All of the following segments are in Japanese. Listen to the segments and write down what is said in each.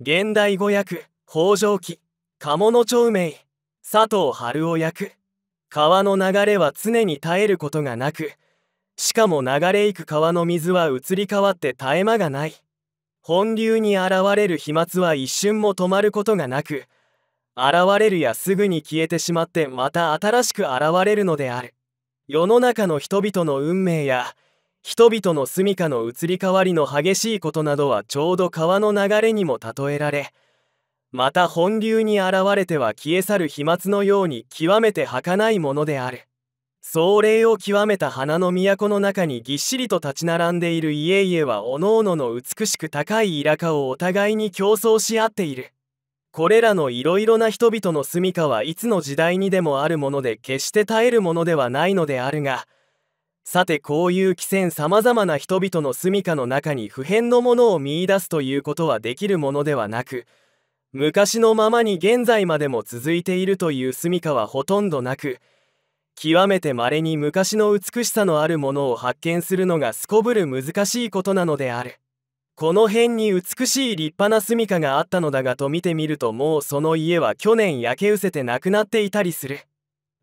現代語訳北条記鴨の町名佐藤春夫役川の流れは常に耐えることがなくしかも流れ行く川の水は移り変わって絶え間がない本流に現れる飛沫は一瞬も止まることがなく現れるやすぐに消えてしまってまた新しく現れるのである世の中の人々の運命や人々の住処の移り変わりの激しいことなどはちょうど川の流れにも例えられまた本流に現れては消え去る飛沫のように極めて儚いものである壮麗を極めた花の都の中にぎっしりと立ち並んでいる家々はおのおのの美しく高いイラカをお互いに競争し合っているこれらのいろいろな人々の住処はいつの時代にでもあるもので決して絶えるものではないのであるがさてこういう汽船さまざまな人々の住処の中に普遍のものを見いだすということはできるものではなく昔のままに現在までも続いているという住処はほとんどなく極めてまれに昔の美しさのあるものを発見するのがすこぶる難しいことなのであるこの辺に美しい立派な住処があったのだがと見てみるともうその家は去年焼け失せてなくなっていたりする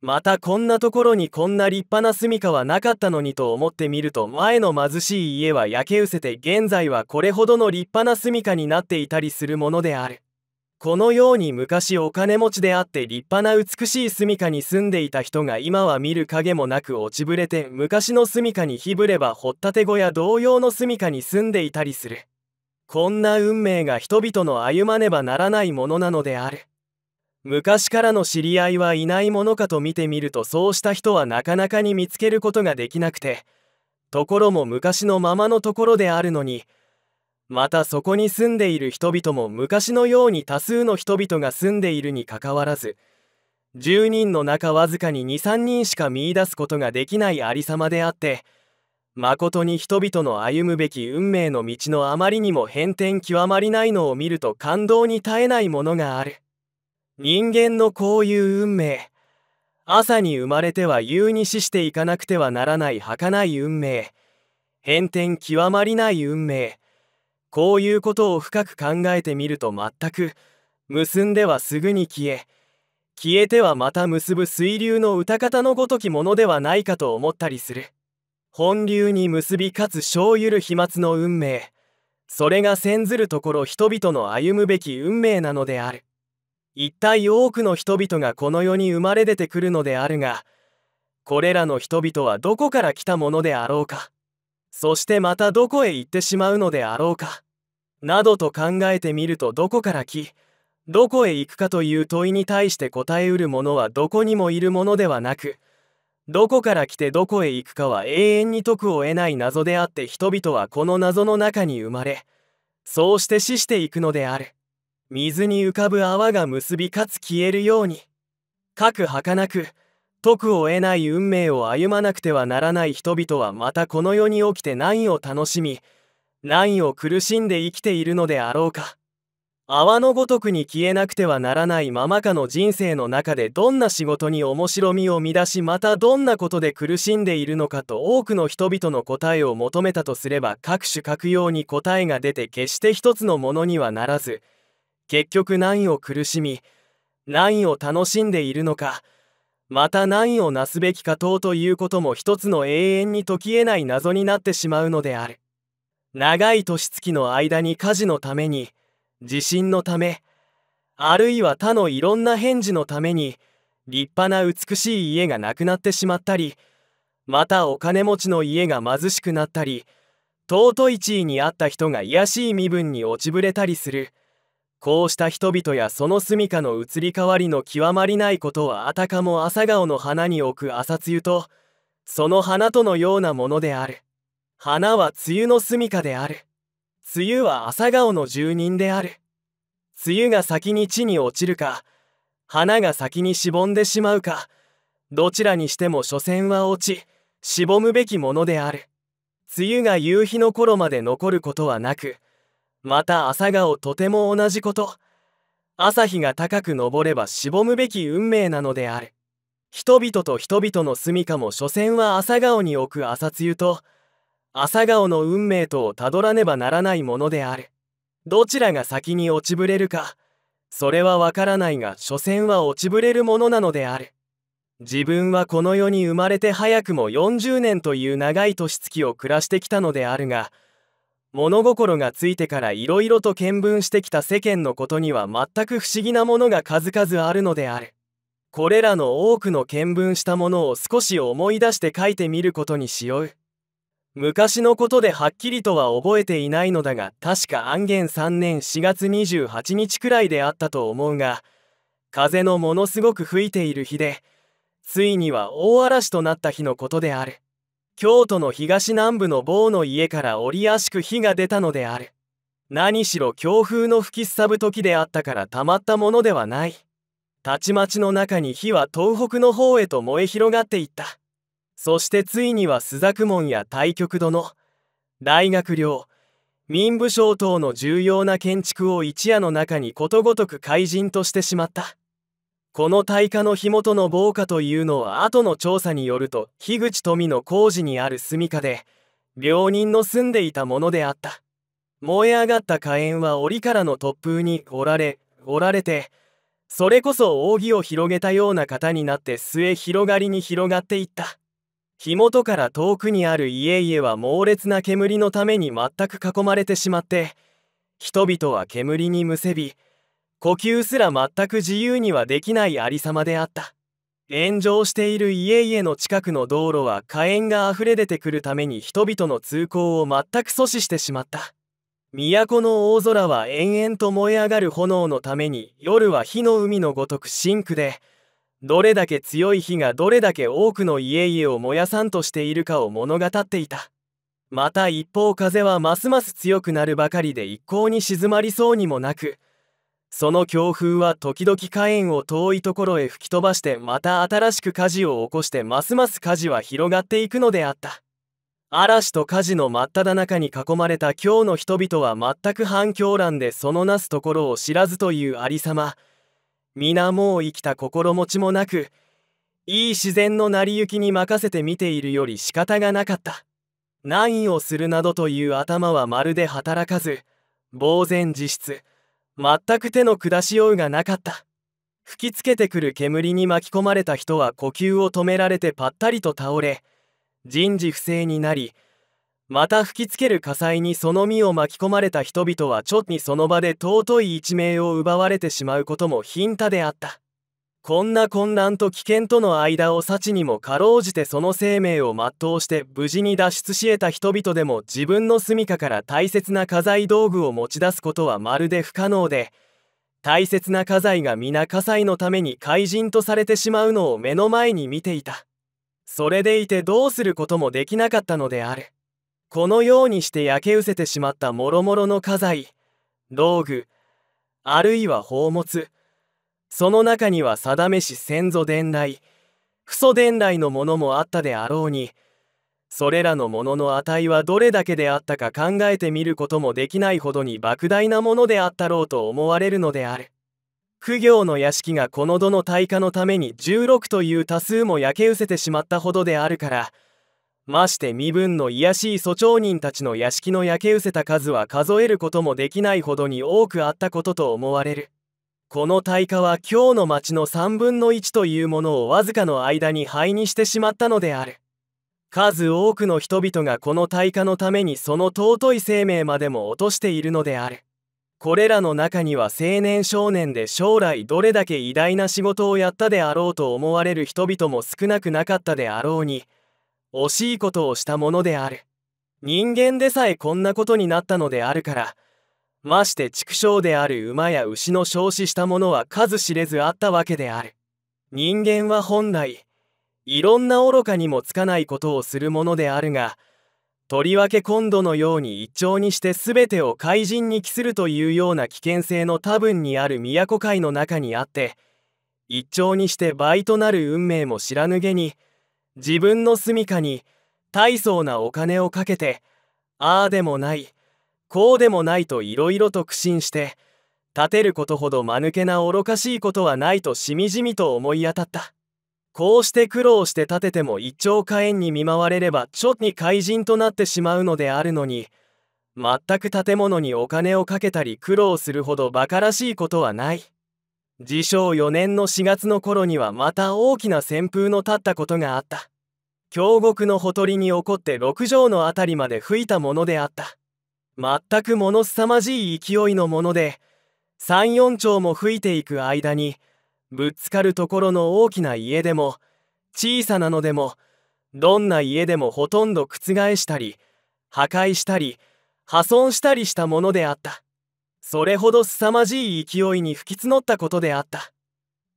またこんなところにこんな立派な住処はなかったのにと思ってみると前の貧しい家は焼けうせて現在はこれほどの立派な住処になっていたりするものであるこのように昔お金持ちであって立派な美しい住処に住んでいた人が今は見る影もなく落ちぶれて昔の住処にひぶれば掘ったて小屋同様の住処に住んでいたりするこんな運命が人々の歩まねばならないものなのである。昔からの知り合いはいないものかと見てみるとそうした人はなかなかに見つけることができなくてところも昔のままのところであるのにまたそこに住んでいる人々も昔のように多数の人々が住んでいるにかかわらず10人の中わずかに23人しか見いだすことができないありさまであってまことに人々の歩むべき運命の道のあまりにも変転極まりないのを見ると感動に絶えないものがある。人間のこういう運命朝に生まれては夕に死していかなくてはならない儚い運命変天極まりない運命こういうことを深く考えてみると全く結んではすぐに消え消えてはまた結ぶ水流の歌方のごときものではないかと思ったりする本流に結びかつ生ゆる飛沫の運命それが煎ずるところ人々の歩むべき運命なのである一体多くの人々がこの世に生まれ出てくるのであるがこれらの人々はどこから来たものであろうかそしてまたどこへ行ってしまうのであろうかなどと考えてみるとどこから来どこへ行くかという問いに対して答えうるものはどこにもいるものではなくどこから来てどこへ行くかは永遠に解くを得ない謎であって人々はこの謎の中に生まれそうして死していくのである。水に浮かぶ泡が結びかつ消えるようにかく儚く徳を得ない運命を歩まなくてはならない人々はまたこの世に起きて何を楽しみ何を苦しんで生きているのであろうか泡のごとくに消えなくてはならないままかの人生の中でどんな仕事に面白みを乱出しまたどんなことで苦しんでいるのかと多くの人々の答えを求めたとすれば各種各様に答えが出て決して一つのものにはならず結局何を苦しみ何を楽しんでいるのかまた何をなすべきか等ということも一つの永遠に解きえない謎になってしまうのである長い年月の間に家事のために地震のためあるいは他のいろんな返事のために立派な美しい家がなくなってしまったりまたお金持ちの家が貧しくなったり尊い地位にあった人が卑しい身分に落ちぶれたりする。こうした人々やその住処の移り変わりの極まりないことはあたかも朝顔の花に置く朝露とその花とのようなものである花は梅雨の住処である梅雨は朝顔の住人である梅雨が先に地に落ちるか花が先にしぼんでしまうかどちらにしても所詮は落ちしぼむべきものである梅雨が夕日の頃まで残ることはなくまた朝顔とても同じこと朝日が高く昇ればしぼむべき運命なのである人々と人々の住処も所詮は朝顔に置く朝露と朝顔の運命とをたどらねばならないものであるどちらが先に落ちぶれるかそれはわからないが所詮は落ちぶれるものなのである自分はこの世に生まれて早くも40年という長い年月を暮らしてきたのであるが物心がついてからいろいろと見聞してきた世間のことには全く不思議なものが数々あるのであるこれらの多くの見聞したものを少し思い出して書いてみることにしよう昔のことではっきりとは覚えていないのだが確か安元3年4月28日くらいであったと思うが風のものすごく吹いている日でついには大嵐となった日のことである京都の東南部の某の家から折やしく火が出たのである何しろ強風の吹きすさぶ時であったからたまったものではないたちまちの中に火は東北の方へと燃え広がっていったそしてついには朱雀門や太極殿大学寮民部省等の重要な建築を一夜の中にことごとく怪人としてしまったこの大火の火元の防火というのは後の調査によると樋口富の工事にある住処で病人の住んでいたものであった燃え上がった火炎は檻からの突風に折られ折られてそれこそ扇を広げたような型になって末広がりに広がっていった火元から遠くにある家々は猛烈な煙のために全く囲まれてしまって人々は煙にむせび呼吸すら全く自由にはできないありさまであった炎上している家々の近くの道路は火炎があふれ出てくるために人々の通行を全く阻止してしまった都の大空は延々と燃え上がる炎のために夜は火の海のごとく深紅でどれだけ強い火がどれだけ多くの家々を燃やさんとしているかを物語っていたまた一方風はますます強くなるばかりで一向に静まりそうにもなくその強風は時々火炎を遠いところへ吹き飛ばしてまた新しく火事を起こしてますます火事は広がっていくのであった嵐と火事の真っ只中に囲まれた今日の人々は全く反響乱でそのなすところを知らずというありさま皆もう生きた心持ちもなくいい自然の成り行きに任せて見ているより仕方がなかった何をするなどという頭はまるで働かず呆然自失全く手の下しようがなかった吹きつけてくる煙に巻き込まれた人は呼吸を止められてぱったりと倒れ人事不正になりまた吹きつける火災にその身を巻き込まれた人々はちょっにその場で尊い一命を奪われてしまうこともヒントであったこんな混乱と危険との間を幸にもかろうじてその生命を全うして無事に脱出し得た人々でも自分の住処から大切な家財道具を持ち出すことはまるで不可能で大切な家財が皆家財のために怪人とされてしまうのを目の前に見ていたそれでいてどうすることもできなかったのであるこのようにして焼け失せてしまったもろもろの家財道具あるいは宝物その中には定めし先祖伝来父祖伝来のものもあったであろうにそれらのものの値はどれだけであったか考えてみることもできないほどに莫大なものであったろうと思われるのである苦行の屋敷がこのどの退化のために16という多数も焼け失せてしまったほどであるからまして身分の卑しい祖長人たちの屋敷の焼け失せた数は数えることもできないほどに多くあったことと思われるこの対価は今日の町の3分の1というものをわずかの間に灰にしてしまったのである数多くの人々がこの対価のためにその尊い生命までも落としているのであるこれらの中には青年少年で将来どれだけ偉大な仕事をやったであろうと思われる人々も少なくなかったであろうに惜しいことをしたものである人間でさえこんなことになったのであるからまして畜生である馬や牛の焼死したものは数知れずあったわけである人間は本来いろんな愚かにもつかないことをするものであるがとりわけ今度のように一朝にして全てを怪人に帰するというような危険性の多分にある都会の中にあって一朝にして倍となる運命も知らぬげに自分の住処に大層なお金をかけてああでもないこうでもないといろいろと苦心して立てることほど間抜けな愚かしいことはないとしみじみと思い当たったこうして苦労して立てても一丁火炎に見舞われればちょっに怪人となってしまうのであるのに全く建物にお金をかけたり苦労するほど馬鹿らしいことはない自称4年の4月の頃にはまた大きな旋風の立ったことがあった京極のほとりに起こって6畳の辺りまで吹いたものであった全くもの凄まじい勢いのもので34丁も吹いていく間にぶつかるところの大きな家でも小さなのでもどんな家でもほとんど覆したり破壊したり破損したりしたものであったそれほど凄まじい勢いに吹き募ったことであった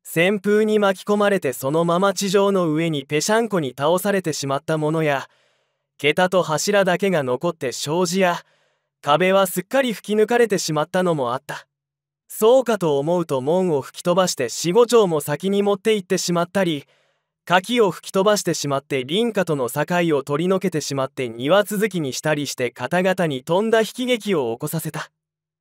旋風に巻き込まれてそのまま地上の上にぺしゃんこに倒されてしまったものや桁と柱だけが残って障子や壁はすっかり吹き抜かれてしまったのもあったそうかと思うと門を吹き飛ばして死後丁も先に持って行ってしまったり柿を吹き飛ばしてしまって林家との境を取り除けてしまって庭続きにしたりして方々にとんだ悲劇を起こさせた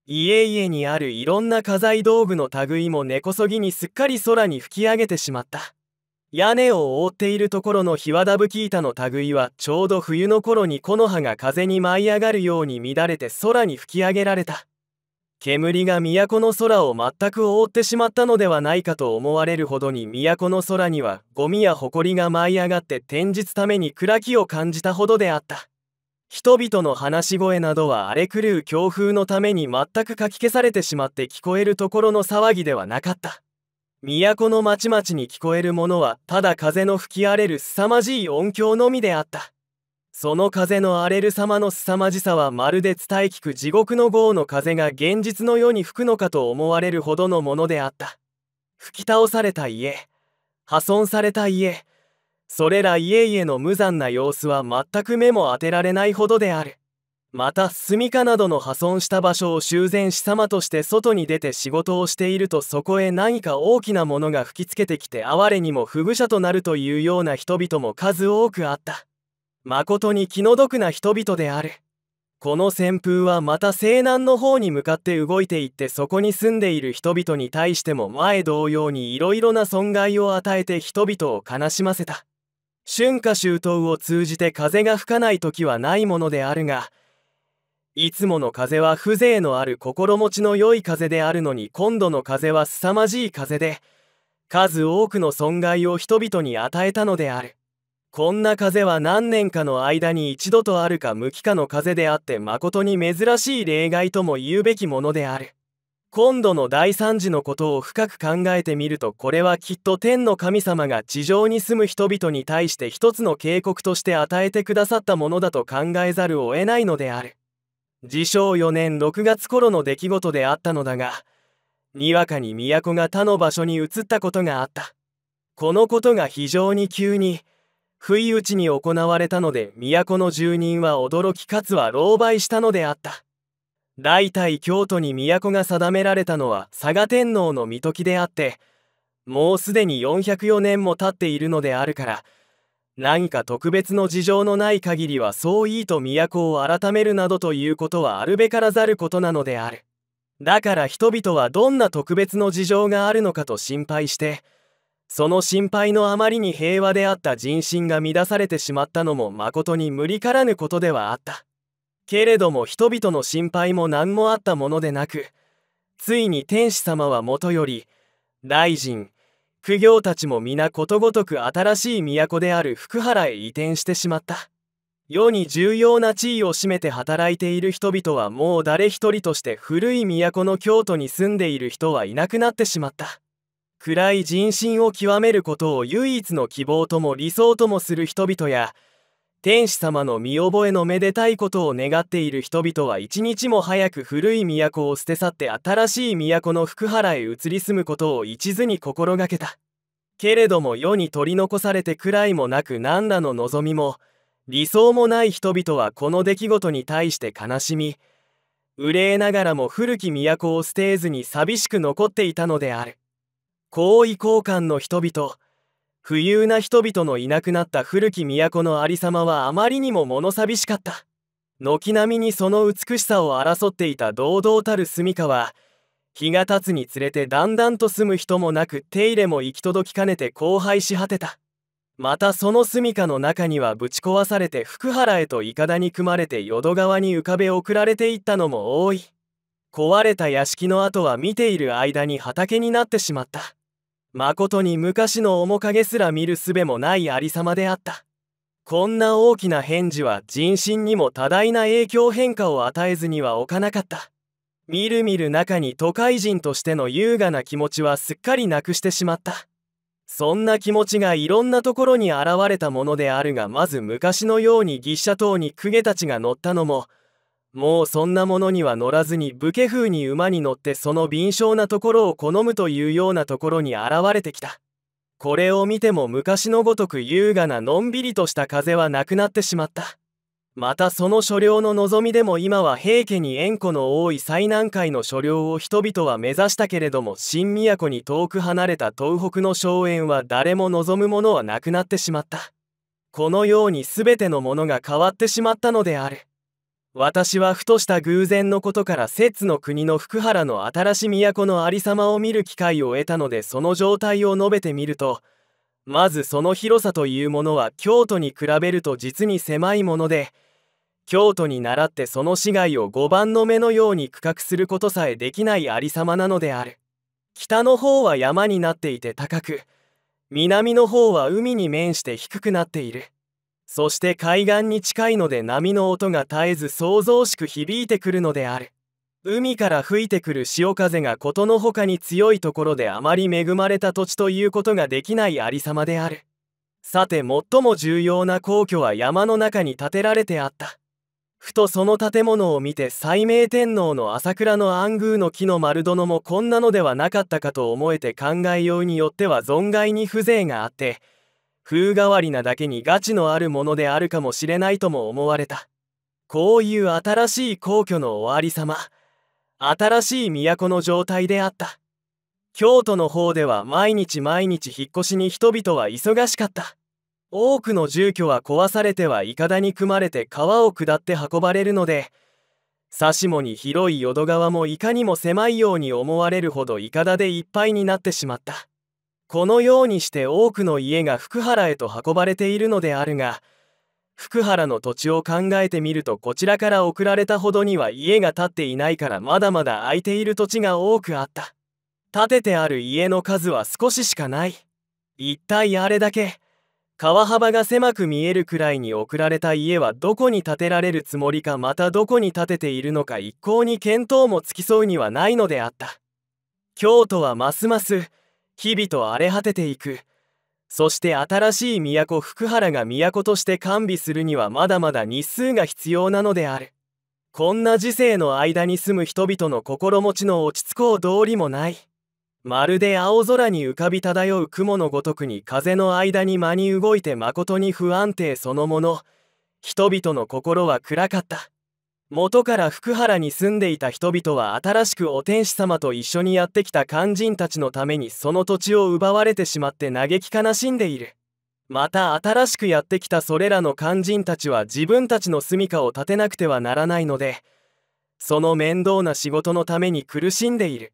家々にあるいろんな家財道具の類も根こそぎにすっかり空に吹き上げてしまった屋根を覆っているところのヒワダブキ板の類はちょうど冬の頃に木の葉が風に舞い上がるように乱れて空に吹き上げられた煙が都の空を全く覆ってしまったのではないかと思われるほどに都の空にはゴミや埃が舞い上がって転じつために暗きを感じたほどであった人々の話し声などは荒れ狂う強風のために全くかき消されてしまって聞こえるところの騒ぎではなかった都の町々に聞こえるものはただ風の吹き荒れる凄まじい音響のみであったその風の荒れる様の凄まじさはまるで伝え聞く地獄の豪の風が現実の世に吹くのかと思われるほどのものであった吹き倒された家破損された家それら家々の無残な様子は全く目も当てられないほどであるまた住処などの破損した場所を修繕し様として外に出て仕事をしているとそこへ何か大きなものが吹きつけてきて哀れにも不具者となるというような人々も数多くあった誠に気の毒な人々であるこの旋風はまた西南の方に向かって動いていってそこに住んでいる人々に対しても前同様にいろいろな損害を与えて人々を悲しませた春夏秋冬を通じて風が吹かない時はないものであるがいつもの風は風情のある心持ちの良い風であるのに今度の風は凄まじい風で数多くの損害を人々に与えたのであるこんな風は何年かの間に一度とあるか無期かの風であって誠に珍しい例外とも言うべきものである今度の大惨事のことを深く考えてみるとこれはきっと天の神様が地上に住む人々に対して一つの警告として与えてくださったものだと考えざるを得ないのである自称4年6月頃の出来事であったのだがにわかに都が他の場所に移ったことがあったこのことが非常に急に不意打ちに行われたので都の住人は驚きかつは狼狽したのであった代体京都に都が定められたのは佐賀天皇の御時であってもうすでに404年も経っているのであるから何か特別の事情のない限りはそういいと都を改めるなどということはあるべからざることなのであるだから人々はどんな特別の事情があるのかと心配してその心配のあまりに平和であった人心が乱されてしまったのもまことに無理からぬことではあったけれども人々の心配も何もあったものでなくついに天使様はもとより大臣苦行たちも皆ことごとく新しい都である福原へ移転してしまった世に重要な地位を占めて働いている人々はもう誰一人として古い都の京都に住んでいる人はいなくなってしまった暗い人心を極めることを唯一の希望とも理想ともする人々や天使様の見覚えのめでたいことを願っている人々は一日も早く古い都を捨て去って新しい都の福原へ移り住むことを一途に心がけたけれども世に取り残されてくらいもなく何らの望みも理想もない人々はこの出来事に対して悲しみ憂えながらも古き都を捨てずに寂しく残っていたのである。好意交換の人々富裕な人々のいなくなった古き都のありさまはあまりにも物寂しかった軒並みにその美しさを争っていた堂々たる住処は日が経つにつれてだんだんと住む人もなく手入れも行き届きかねて荒廃し果てたまたその住処の中にはぶち壊されて福原へと筏に組まれて淀川に浮かべ送られていったのも多い壊れた屋敷の跡は見ている間に畑になってしまった誠に昔の面影すら見る術もないありさまであったこんな大きな返事は人心にも多大な影響変化を与えずにはおかなかったみるみる中に都会人としての優雅な気持ちはすっかりなくしてしまったそんな気持ちがいろんなところに現れたものであるがまず昔のように牛車等に公家たちが乗ったのももうそんなものには乗らずに武家風に馬に乗ってその敏捷なところを好むというようなところに現れてきたこれを見ても昔のごとく優雅なのんびりとした風はなくなってしまったまたその所領の望みでも今は平家に縁故の多い最南海の所領を人々は目指したけれども新都に遠く離れた東北の荘園は誰も望むものはなくなってしまったこのように全てのものが変わってしまったのである私はふとした偶然のことから摂津の国の福原の新し都のありさまを見る機会を得たのでその状態を述べてみるとまずその広さというものは京都に比べると実に狭いもので京都に倣ってその市街を5番の目のように区画することさえできないありさまなのである北の方は山になっていて高く南の方は海に面して低くなっている。そして海岸に近いので波の音が絶えず騒々しく響いてくるのである海から吹いてくる潮風がことのほかに強いところであまり恵まれた土地ということができないありさまであるさて最も重要な皇居は山の中に建てられてあったふとその建物を見て斉明天皇の朝倉の安宮の木の丸殿もこんなのではなかったかと思えて考えようによっては存外に風情があって風変わりなだけにガチのあるものであるかもしれないとも思われたこういう新しい皇居の終わり様新しい都の状態であった京都の方では毎日毎日引っ越しに人々は忙しかった多くの住居は壊されてはいかだに組まれて川を下って運ばれるので指もに広い淀川もいかにも狭いように思われるほどいかだでいっぱいになってしまった。このようにして多くの家が福原へと運ばれているのであるが福原の土地を考えてみるとこちらから送られたほどには家が建っていないからまだまだ空いている土地が多くあった建ててある家の数は少ししかない一体あれだけ川幅が狭く見えるくらいに送られた家はどこに建てられるつもりかまたどこに建てているのか一向に見当もつきそうにはないのであった京都はますます日々と荒れ果てていくそして新しい都福原が都として完備するにはまだまだ日数が必要なのであるこんな時世の間に住む人々の心持ちの落ち着こう通りもないまるで青空に浮かび漂う雲のごとくに風の間に間に動いてまことに不安定そのもの人々の心は暗かった元から福原に住んでいた人々は新しくお天使様と一緒にやってきた肝心たちのためにその土地を奪われてしまって嘆き悲しんでいるまた新しくやってきたそれらの肝心たちは自分たちの住処を立てなくてはならないのでその面倒な仕事のために苦しんでいる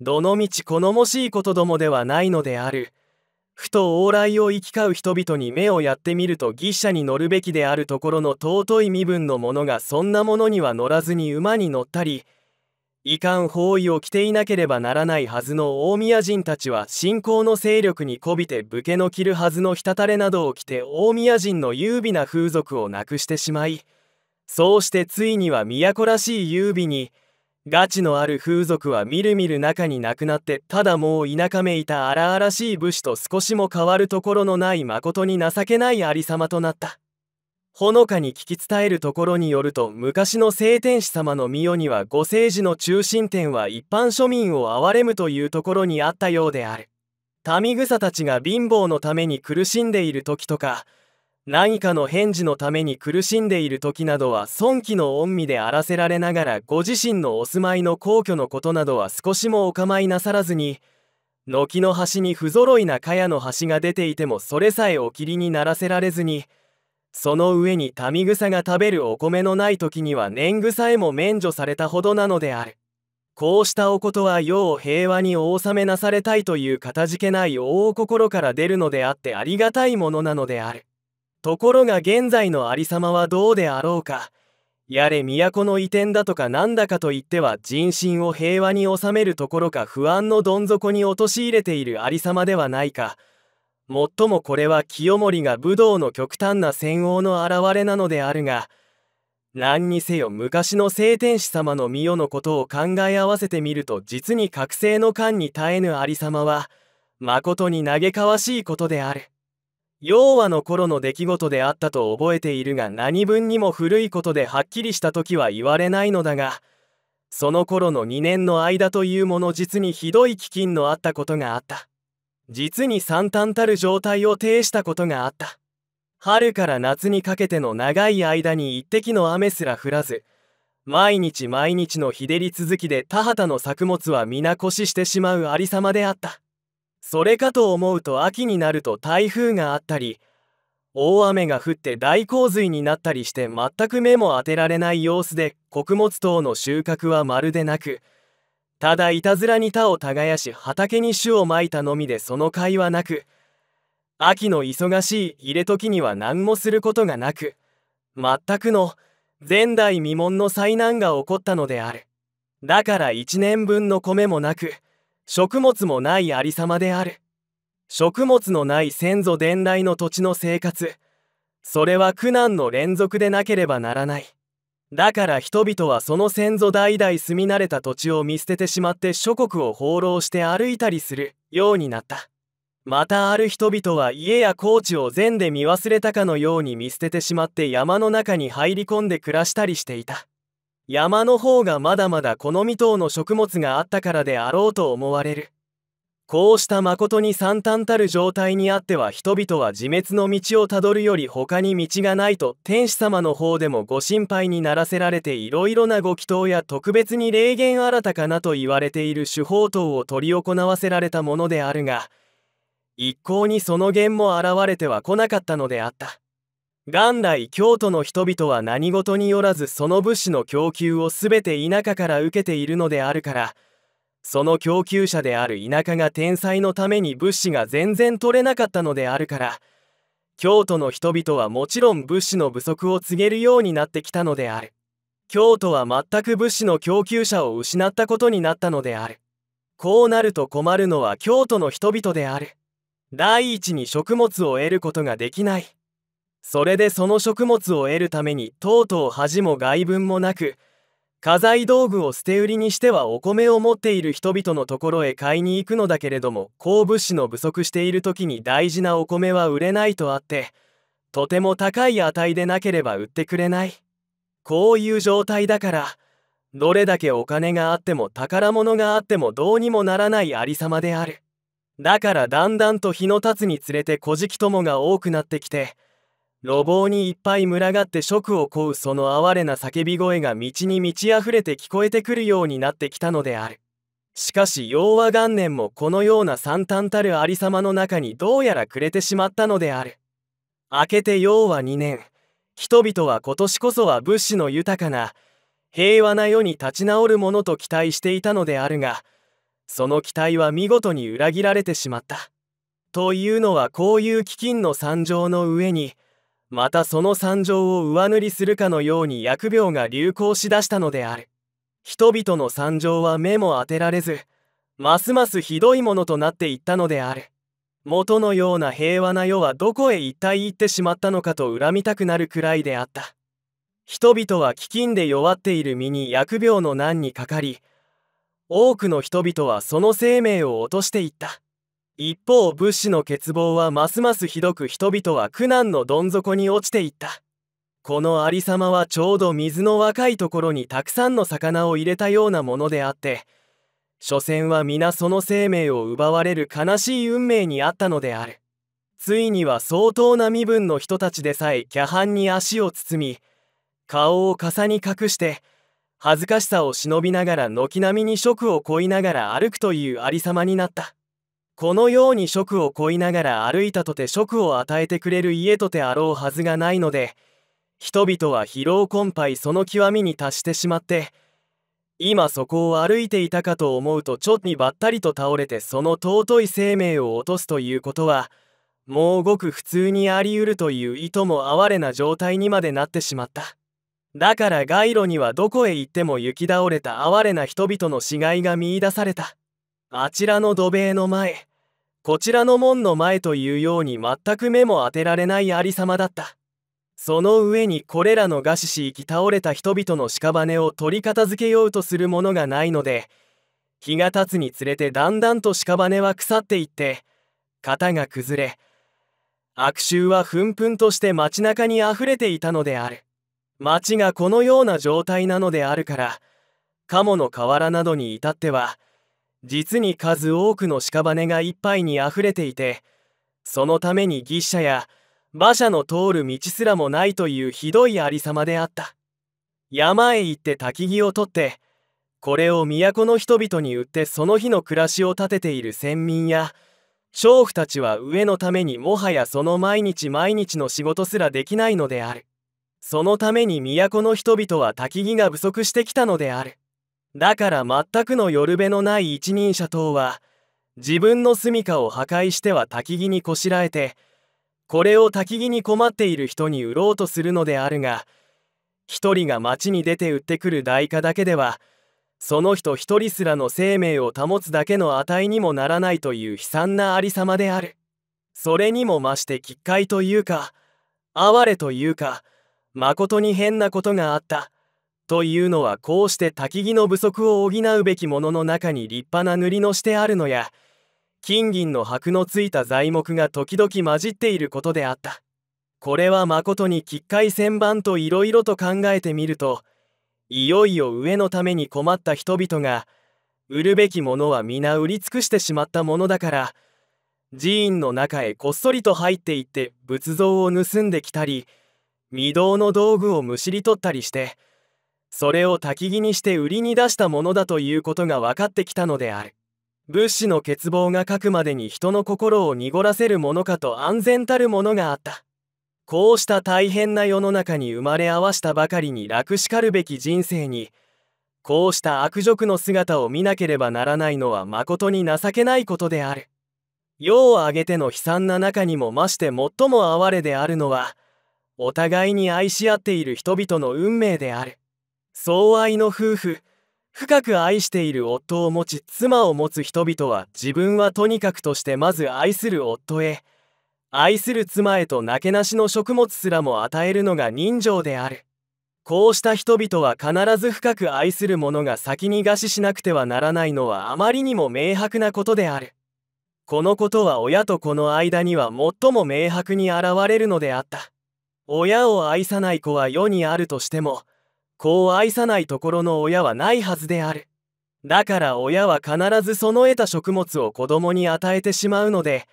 どのみち好もしいことどもではないのであるふと往来を行き交う人々に目をやってみると牛車に乗るべきであるところの尊い身分のものがそんなものには乗らずに馬に乗ったり遺憾包囲を着ていなければならないはずの大宮人たちは信仰の勢力にこびて武家の着るはずの滴れなどを着て大宮人の優美な風俗をなくしてしまいそうしてついには都らしい優美にガチのある風俗はみるみる中になくなってただもう田舎めいた荒々しい武士と少しも変わるところのない誠に情けないありさまとなったほのかに聞き伝えるところによると昔の聖天使様の御代にはご政治の中心点は一般庶民を憐れむというところにあったようである民草たちが貧乏のために苦しんでいる時とか何かの返事のために苦しんでいる時などは損気の恩味であらせられながらご自身のお住まいの皇居のことなどは少しもお構いなさらずに軒の端に不揃いな茅の端が出ていてもそれさえおりにならせられずにその上に民草が食べるお米のない時には年貢さえも免除されたほどなのであるこうしたおことは世を平和にお納めなされたいというかたじけない大心から出るのであってありがたいものなのであるところが現在の有様はどうであろうかやれ都の移転だとかなんだかといっては人心を平和に収めるところか不安のどん底に陥れている有様ではないかもっともこれは清盛が武道の極端な戦王の表れなのであるが何にせよ昔の聖天使様の御代のことを考え合わせてみると実に覚醒の間に絶えぬ有様はまことに嘆かわしいことである。要はの頃の出来事であったと覚えているが何分にも古いことではっきりした時は言われないのだがその頃の2年の間というもの実にひどい飢饉のあったことがあった実に惨憺たる状態を呈したことがあった春から夏にかけての長い間に一滴の雨すら降らず毎日毎日の日照り続きで田畑の作物は皆腰してしまうありさまであったそれかと思うと秋になると台風があったり大雨が降って大洪水になったりして全く目も当てられない様子で穀物等の収穫はまるでなくただいたずらに田を耕し畑に種をまいたのみでその甲斐はなく秋の忙しい入れ時には何もすることがなく全くの前代未聞の災難が起こったのであるだから一年分の米もなく食物もないありさまである食物のない先祖伝来の土地の生活それは苦難の連続でなければならないだから人々はその先祖代々住み慣れた土地を見捨ててしまって諸国を放浪して歩いたりするようになったまたある人々は家や高地を善で見忘れたかのように見捨ててしまって山の中に入り込んで暮らしたりしていた山の方がまだまだこの等の食物があったからであろうと思われるこうした誠に惨憺たる状態にあっては人々は自滅の道をたどるより他に道がないと天使様の方でもご心配にならせられていろいろなご祈祷や特別に霊言新たかなと言われている手法等を執り行わせられたものであるが一向にその言も現れては来なかったのであった。元来京都の人々は何事によらずその物資の供給を全て田舎から受けているのであるからその供給者である田舎が天才のために物資が全然取れなかったのであるから京都の人々はもちろん物資の不足を告げるようになってきたのである京都は全く物資の供給者を失ったことになったのであるこうなると困るのは京都の人々である第一に食物を得ることができないそれでその食物を得るためにとうとう恥も外聞もなく家財道具を捨て売りにしてはお米を持っている人々のところへ買いに行くのだけれども鉱物資の不足している時に大事なお米は売れないとあってとても高い値でなければ売ってくれないこういう状態だからどれだけお金があっても宝物があってもどうにもならないありさまであるだからだんだんと日の経つにつれて小じき友が多くなってきて路傍にいっぱい群がって食を乞うその哀れな叫び声が道に満ち溢れて聞こえてくるようになってきたのであるしかし洋和元年もこのような惨憺たるありさまの中にどうやら暮れてしまったのである明けて洋和2年人々は今年こそは物資の豊かな平和な世に立ち直るものと期待していたのであるがその期待は見事に裏切られてしまった。というのはこういう飢饉の惨状の上にまたその惨状を上塗りするかのように疫病が流行しだしたのである人々の惨状は目も当てられずますますひどいものとなっていったのである元のような平和な世はどこへ一体行ってしまったのかと恨みたくなるくらいであった人々は飢饉で弱っている身に疫病の難にかかり多くの人々はその生命を落としていった一方物資の欠乏はますますひどく人々は苦難のどん底に落ちていったこのありさまはちょうど水の若いところにたくさんの魚を入れたようなものであって所詮は皆その生命を奪われる悲しい運命にあったのであるついには相当な身分の人たちでさえキャハンに足を包み顔を傘に隠して恥ずかしさを忍びながら軒並みに職をこいながら歩くというありさまになったこのように職を乞いながら歩いたとて職を与えてくれる家とてあろうはずがないので人々は疲労困憊その極みに達してしまって今そこを歩いていたかと思うとちょっにばったりと倒れてその尊い生命を落とすということはもうごく普通にあり得るという意図も哀れな状態にまでなってしまっただから街路にはどこへ行っても行き倒れた哀れな人々の死骸が見いだされたあちらの土塀の前こちらの門の前というように全く目も当てられないありさまだったその上にこれらの餓死し生き倒れた人々の屍を取り片付けようとするものがないので日が経つにつれてだんだんと屍は腐っていって型が崩れ悪臭はふんふんとして街中にあふれていたのである町がこのような状態なのであるから鴨の瓦などに至っては実に数多くの屍がいっぱいにあふれていてそのために牛車や馬車の通る道すらもないというひどいありさまであった山へ行って焚木を取ってこれを都の人々に売ってその日の暮らしを立てている先民や娼婦たちは上のためにもはやその毎日毎日の仕事すらできないのであるそのために都の人々は焚木が不足してきたのであるだから全くのよるべのない一人者等は自分の住処を破壊しては焚木にこしらえてこれを焚木に困っている人に売ろうとするのであるが一人が町に出て売ってくる代価だけではその人一人すらの生命を保つだけの値にもならないという悲惨なありさまであるそれにも増して奇怪というか哀れというかまことに変なことがあった。というのはこうして焚木の不足を補うべきものの中に立派な塗りのしてあるのや金銀の箔のついた材木が時々混じっていることであったこれはまことに奇怪旋盤といろいろと考えてみるといよいよ上のために困った人々が売るべきものは皆売り尽くしてしまったものだから寺院の中へこっそりと入っていって仏像を盗んできたり御堂の道具をむしり取ったりしてそれを焚き木にして売りに出したものだということが分かってきたのである物資の欠乏が書くまでに人の心を濁らせるものかと安全たるものがあったこうした大変な世の中に生まれ合わしたばかりに楽しかるべき人生にこうした悪辱の姿を見なければならないのは誠に情けないことである世を挙げての悲惨な中にもまして最も哀れであるのはお互いに愛し合っている人々の運命である。相愛の夫婦深く愛している夫を持ち妻を持つ人々は自分はとにかくとしてまず愛する夫へ愛する妻へとなけなしの食物すらも与えるのが人情であるこうした人々は必ず深く愛する者が先に餓死しなくてはならないのはあまりにも明白なことであるこのことは親と子の間には最も明白に現れるのであった親を愛さない子は世にあるとしても子を愛さないところの親はないはずであるだから親は必ずその得た食物を子供に与えてしまうので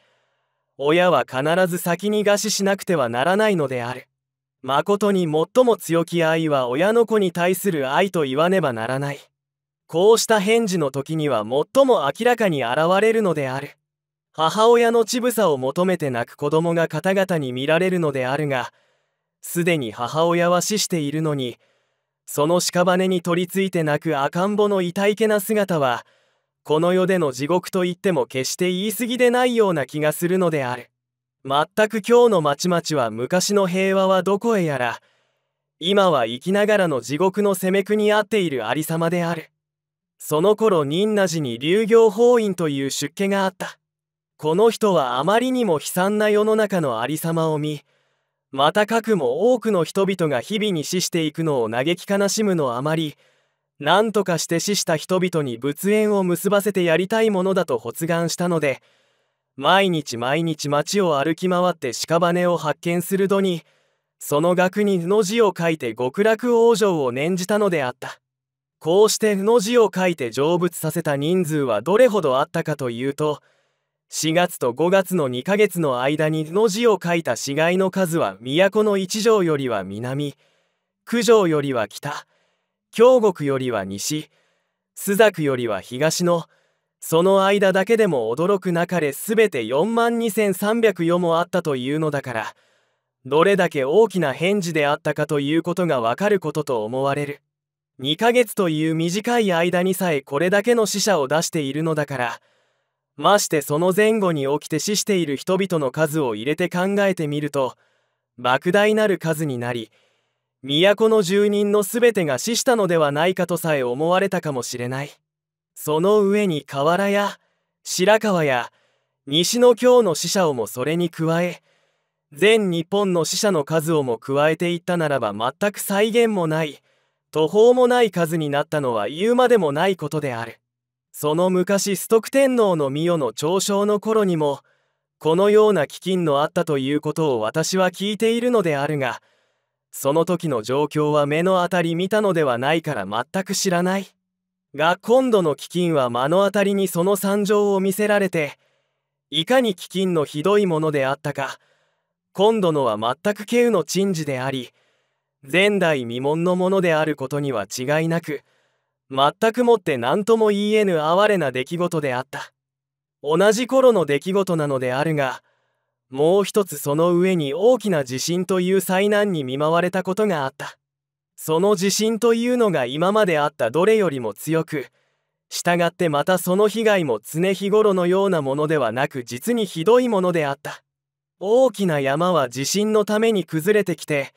親は必ず先に餓死しなくてはならないのである誠に最も強き愛は親の子に対する愛と言わねばならないこうした返事の時には最も明らかに現れるのである母親の乳房を求めて泣く子供が方々に見られるのであるがすでに母親は死しているのにその屍に取りついて泣く赤ん坊のいたいけな姿はこの世での地獄と言っても決して言い過ぎでないような気がするのである全く今日の町々は昔の平和はどこへやら今は生きながらの地獄の攻めくにあっているありさまであるその頃仁和寺に流行法院という出家があったこの人はあまりにも悲惨な世の中のありさまを見またかくも多くの人々が日々に死していくのを嘆き悲しむのあまり何とかして死した人々に仏縁を結ばせてやりたいものだと発願したので毎日毎日町を歩き回って屍を発見する度にその額に「の字」を書いて極楽往生を念じたのであったこうして「の字」を書いて成仏させた人数はどれほどあったかというと「4月と5月の2ヶ月の間にの字を書いた死骸の数は都の一条よりは南九条よりは北京極よりは西朱雀よりは東のその間だけでも驚くなかれ全て4万2304もあったというのだからどれだけ大きな返事であったかということがわかることと思われる2ヶ月という短い間にさえこれだけの死者を出しているのだからましてその前後に起きて死している人々の数を入れて考えてみると莫大なる数になり都の住人の全てが死したのではないかとさえ思われたかもしれないその上に河原や白川や西の京の死者をもそれに加え全日本の死者の数をも加えていったならば全く再現もない途方もない数になったのは言うまでもないことであるその昔崇徳天皇の御代の嘲笑の頃にもこのような飢饉のあったということを私は聞いているのであるがその時の状況は目の当たり見たのではないから全く知らないが今度の飢饉は目の当たりにその惨状を見せられていかに飢饉のひどいものであったか今度のは全く稀有の珍事であり前代未聞のものであることには違いなく全くもって何とも言えぬ哀れな出来事であった同じ頃の出来事なのであるがもう一つその上に大きな地震という災難に見舞われたことがあったその地震というのが今まであったどれよりも強くしたがってまたその被害も常日頃のようなものではなく実にひどいものであった大きな山は地震のために崩れてきて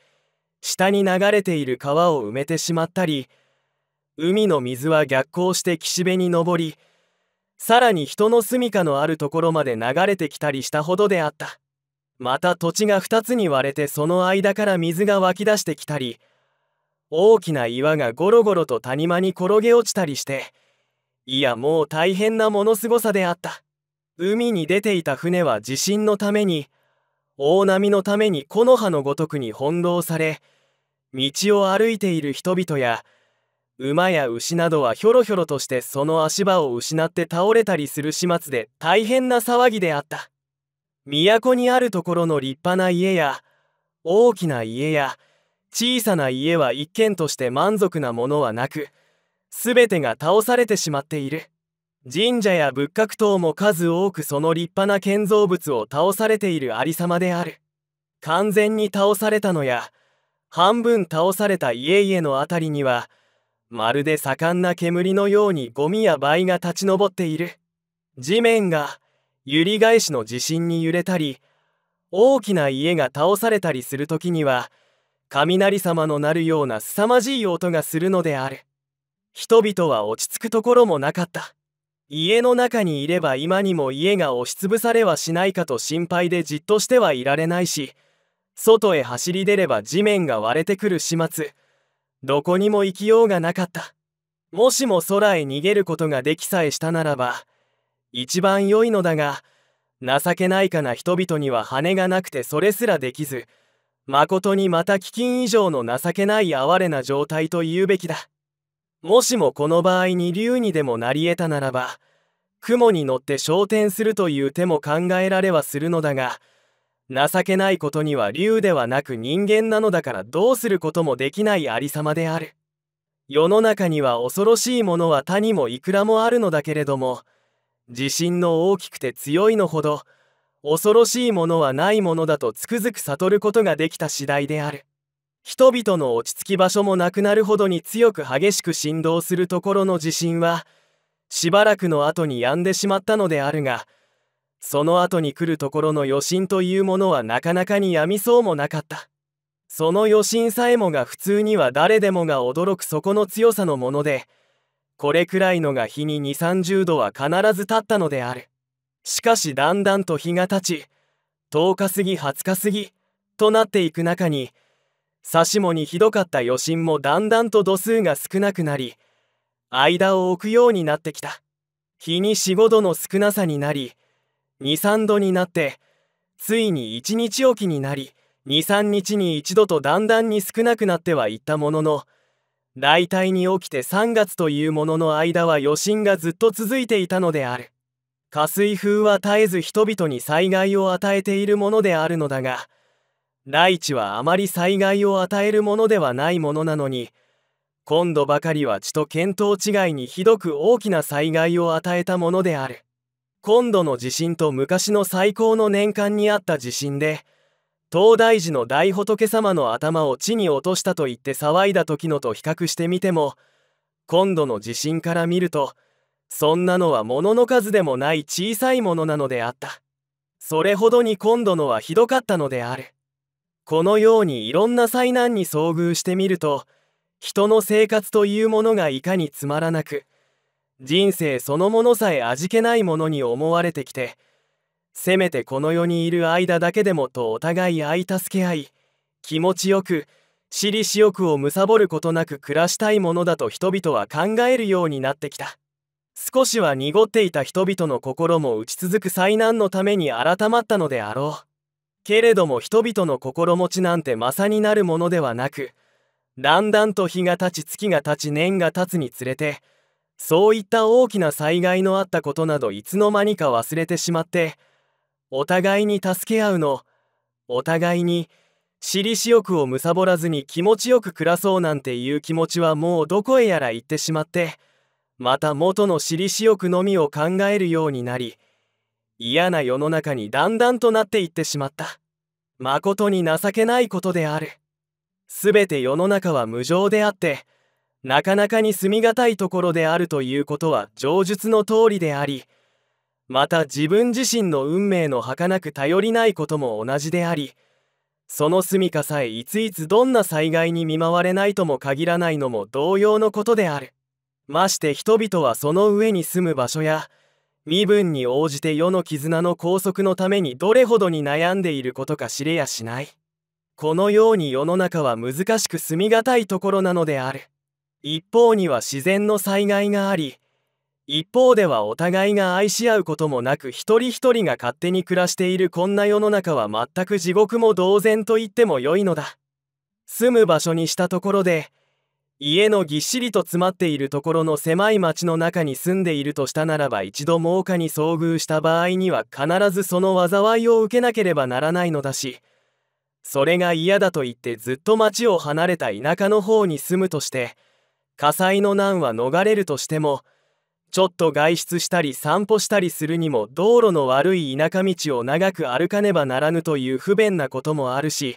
下に流れている川を埋めてしまったり海の水は逆行して岸辺に登りさらに人の住処のあるところまで流れてきたりしたほどであったまた土地が2つに割れてその間から水が湧き出してきたり大きな岩がゴロゴロと谷間に転げ落ちたりしていやもう大変なものすごさであった海に出ていた船は地震のために大波のために木の葉のごとくに翻弄され道を歩いている人々や馬や牛などはひょろひょろとしてその足場を失って倒れたりする始末で大変な騒ぎであった都にあるところの立派な家や大きな家や小さな家は一軒として満足なものはなく全てが倒されてしまっている神社や仏閣等も数多くその立派な建造物を倒されているありさまである完全に倒されたのや半分倒された家々の辺りにはまるで盛んな煙のようにゴミや灰が立ち上っている地面が揺り返しの地震に揺れたり大きな家が倒されたりする時には雷様の鳴るような凄まじい音がするのである人々は落ち着くところもなかった家の中にいれば今にも家が押しつぶされはしないかと心配でじっとしてはいられないし外へ走り出れば地面が割れてくる始末どこにも行きようがなかったもしも空へ逃げることができさえしたならば一番良いのだが情けないかな人々には羽がなくてそれすらできずまことにまた飢饉以上の情けない哀れな状態と言うべきだもしもこの場合に竜にでもなり得たならば雲に乗って昇天するという手も考えられはするのだが情けないことには竜ではなく人間なのだからどうすることもできないありさまである世の中には恐ろしいものは他にもいくらもあるのだけれども地震の大きくて強いのほど恐ろしいものはないものだとつくづく悟ることができた次第である人々の落ち着き場所もなくなるほどに強く激しく振動するところの地震はしばらくの後に止んでしまったのであるがその後に来るところの余震というものはなかなかにやみそうもなかったその余震さえもが普通には誰でもが驚く底の強さのものでこれくらいのが日に2 3 0度は必ず立ったのであるしかしだんだんと日が経ち10日過ぎ20日過ぎとなっていく中に指しもにひどかった余震もだんだんと度数が少なくなり間を置くようになってきた日に45度の少なさになり23度になってついに1日おきになり23日に1度とだんだんに少なくなってはいったものの大体に起きて3月というものの間は余震がずっと続いていたのである下水風は絶えず人々に災害を与えているものであるのだが大地はあまり災害を与えるものではないものなのに今度ばかりは地と見当違いにひどく大きな災害を与えたものである今度の地震と昔の最高の年間にあった地震で東大寺の大仏様の頭を地に落としたと言って騒いだ時のと比較してみても今度の地震から見るとそんなのは物の数でもない小さいものなのであったそれほどに今度のはひどかったのであるこのようにいろんな災難に遭遇してみると人の生活というものがいかにつまらなく人生そのものさえ味気ないものに思われてきてせめてこの世にいる間だけでもとお互い相助け合い気持ちよく私利私欲をむさぼることなく暮らしたいものだと人々は考えるようになってきた少しは濁っていた人々の心も打ち続く災難のために改まったのであろうけれども人々の心持ちなんてまさになるものではなくだんだんと日が経ち月が経ち年が経つにつれてそういった大きな災害のあったことなどいつの間にか忘れてしまってお互いに助け合うのお互いに私利私欲を貪らずに気持ちよく暮らそうなんていう気持ちはもうどこへやら行ってしまってまた元の私利私欲のみを考えるようになり嫌な世の中にだんだんとなっていってしまったまことに情けないことであるすべて世の中は無常であってなかなかに住みがたいところであるということは上述の通りでありまた自分自身の運命の儚く頼りないことも同じでありその住みかさえいついつどんな災害に見舞われないとも限らないのも同様のことであるまして人々はその上に住む場所や身分に応じて世の絆の拘束のためにどれほどに悩んでいることか知れやしないこのように世の中は難しく住みがたいところなのである一方には自然の災害があり一方ではお互いが愛し合うこともなく一人一人が勝手に暮らしているこんな世の中は全く地獄も同然と言ってもよいのだ住む場所にしたところで家のぎっしりと詰まっているところの狭い町の中に住んでいるとしたならば一度猛火に遭遇した場合には必ずその災いを受けなければならないのだしそれが嫌だと言ってずっと町を離れた田舎の方に住むとして火災の難は逃れるとしてもちょっと外出したり散歩したりするにも道路の悪い田舎道を長く歩かねばならぬという不便なこともあるし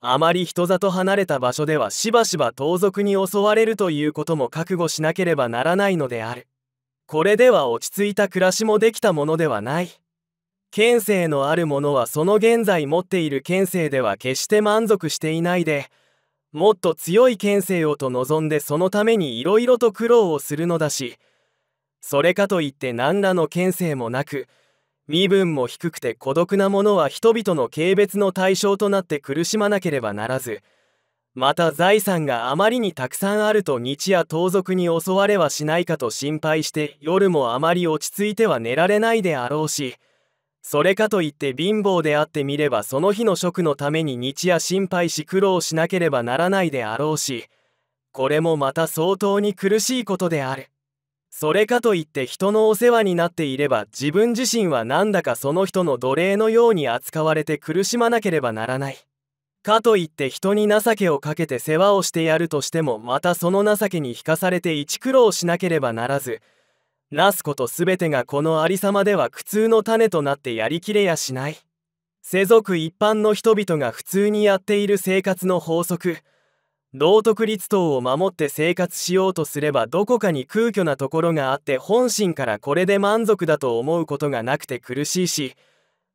あまり人里離れた場所ではしばしば盗賊に襲われるということも覚悟しなければならないのであるこれでは落ち着いた暮らしもできたものではない県政のある者はその現在持っている県政では決して満足していないでもっと強い県政をと望んでそのためにいろいろと苦労をするのだしそれかといって何らの権勢もなく身分も低くて孤独な者は人々の軽蔑の対象となって苦しまなければならずまた財産があまりにたくさんあると日夜盗賊に襲われはしないかと心配して夜もあまり落ち着いては寝られないであろうし。それかといって貧乏であってみればその日の食のために日夜心配し苦労しなければならないであろうしこれもまた相当に苦しいことであるそれかといって人のお世話になっていれば自分自身はなんだかその人の奴隷のように扱われて苦しまなければならないかといって人に情けをかけて世話をしてやるとしてもまたその情けに引かされて一苦労しなければならずなすこと全てがこのありさまでは苦痛の種となってやりきれやしない世俗一般の人々が普通にやっている生活の法則道徳律等を守って生活しようとすればどこかに空虚なところがあって本心からこれで満足だと思うことがなくて苦しいし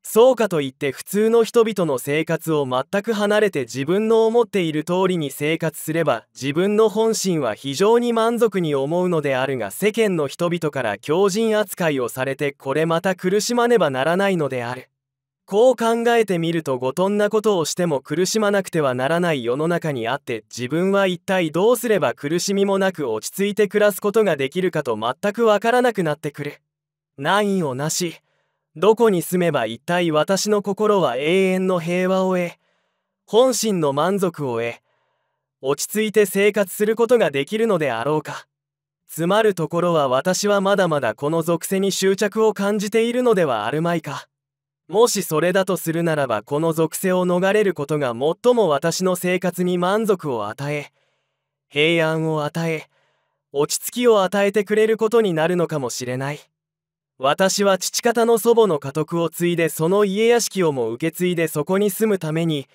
そうかといって普通の人々の生活を全く離れて自分の思っている通りに生活すれば自分の本心は非常に満足に思うのであるが世間の人々から強靭扱いをされてこれまた苦しまねばならないのである。こう考えてみるとごとんなことをしても苦しまなくてはならない世の中にあって自分は一体どうすれば苦しみもなく落ち着いて暮らすことができるかと全くわからなくなってくる。難易をなしどこに住めば一体私の心は永遠の平和を得本心の満足を得落ち着いて生活することができるのであろうかつまるところは私はまだまだこの属性に執着を感じているのではあるまいかもしそれだとするならばこの属性を逃れることが最も私の生活に満足を与え平安を与え落ち着きを与えてくれることになるのかもしれない。私は父方の祖母の家督を継いでその家屋敷をも受け継いでそこに住むために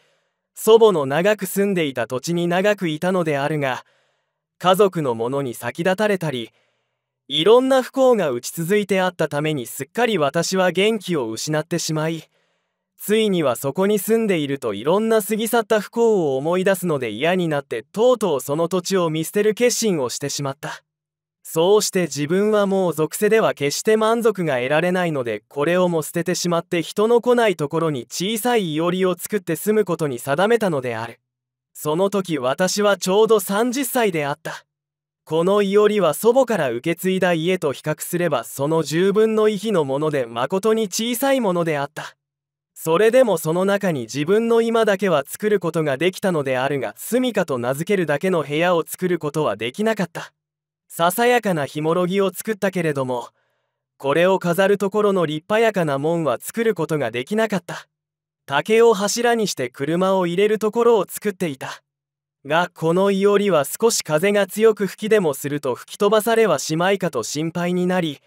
祖母の長く住んでいた土地に長くいたのであるが家族のものに先立たれたりいろんな不幸が打ち続いてあったためにすっかり私は元気を失ってしまいついにはそこに住んでいるといろんな過ぎ去った不幸を思い出すので嫌になってとうとうその土地を見捨てる決心をしてしまった。そうして自分はもう属性では決して満足が得られないのでこれをも捨ててしまって人の来ないところに小さいいおりを作って住むことに定めたのであるその時私はちょうど30歳であったこのいおりは祖母から受け継いだ家と比較すればその10分の1のものでまことに小さいものであったそれでもその中に自分の今だけは作ることができたのであるが住みかと名付けるだけの部屋を作ることはできなかったささやかなひもろぎを作ったけれどもこれを飾るところの立派やかな門は作ることができなかった竹を柱にして車を入れるところを作っていたがこのいおりは少し風が強く吹きでもすると吹き飛ばされはしまいかと心配になり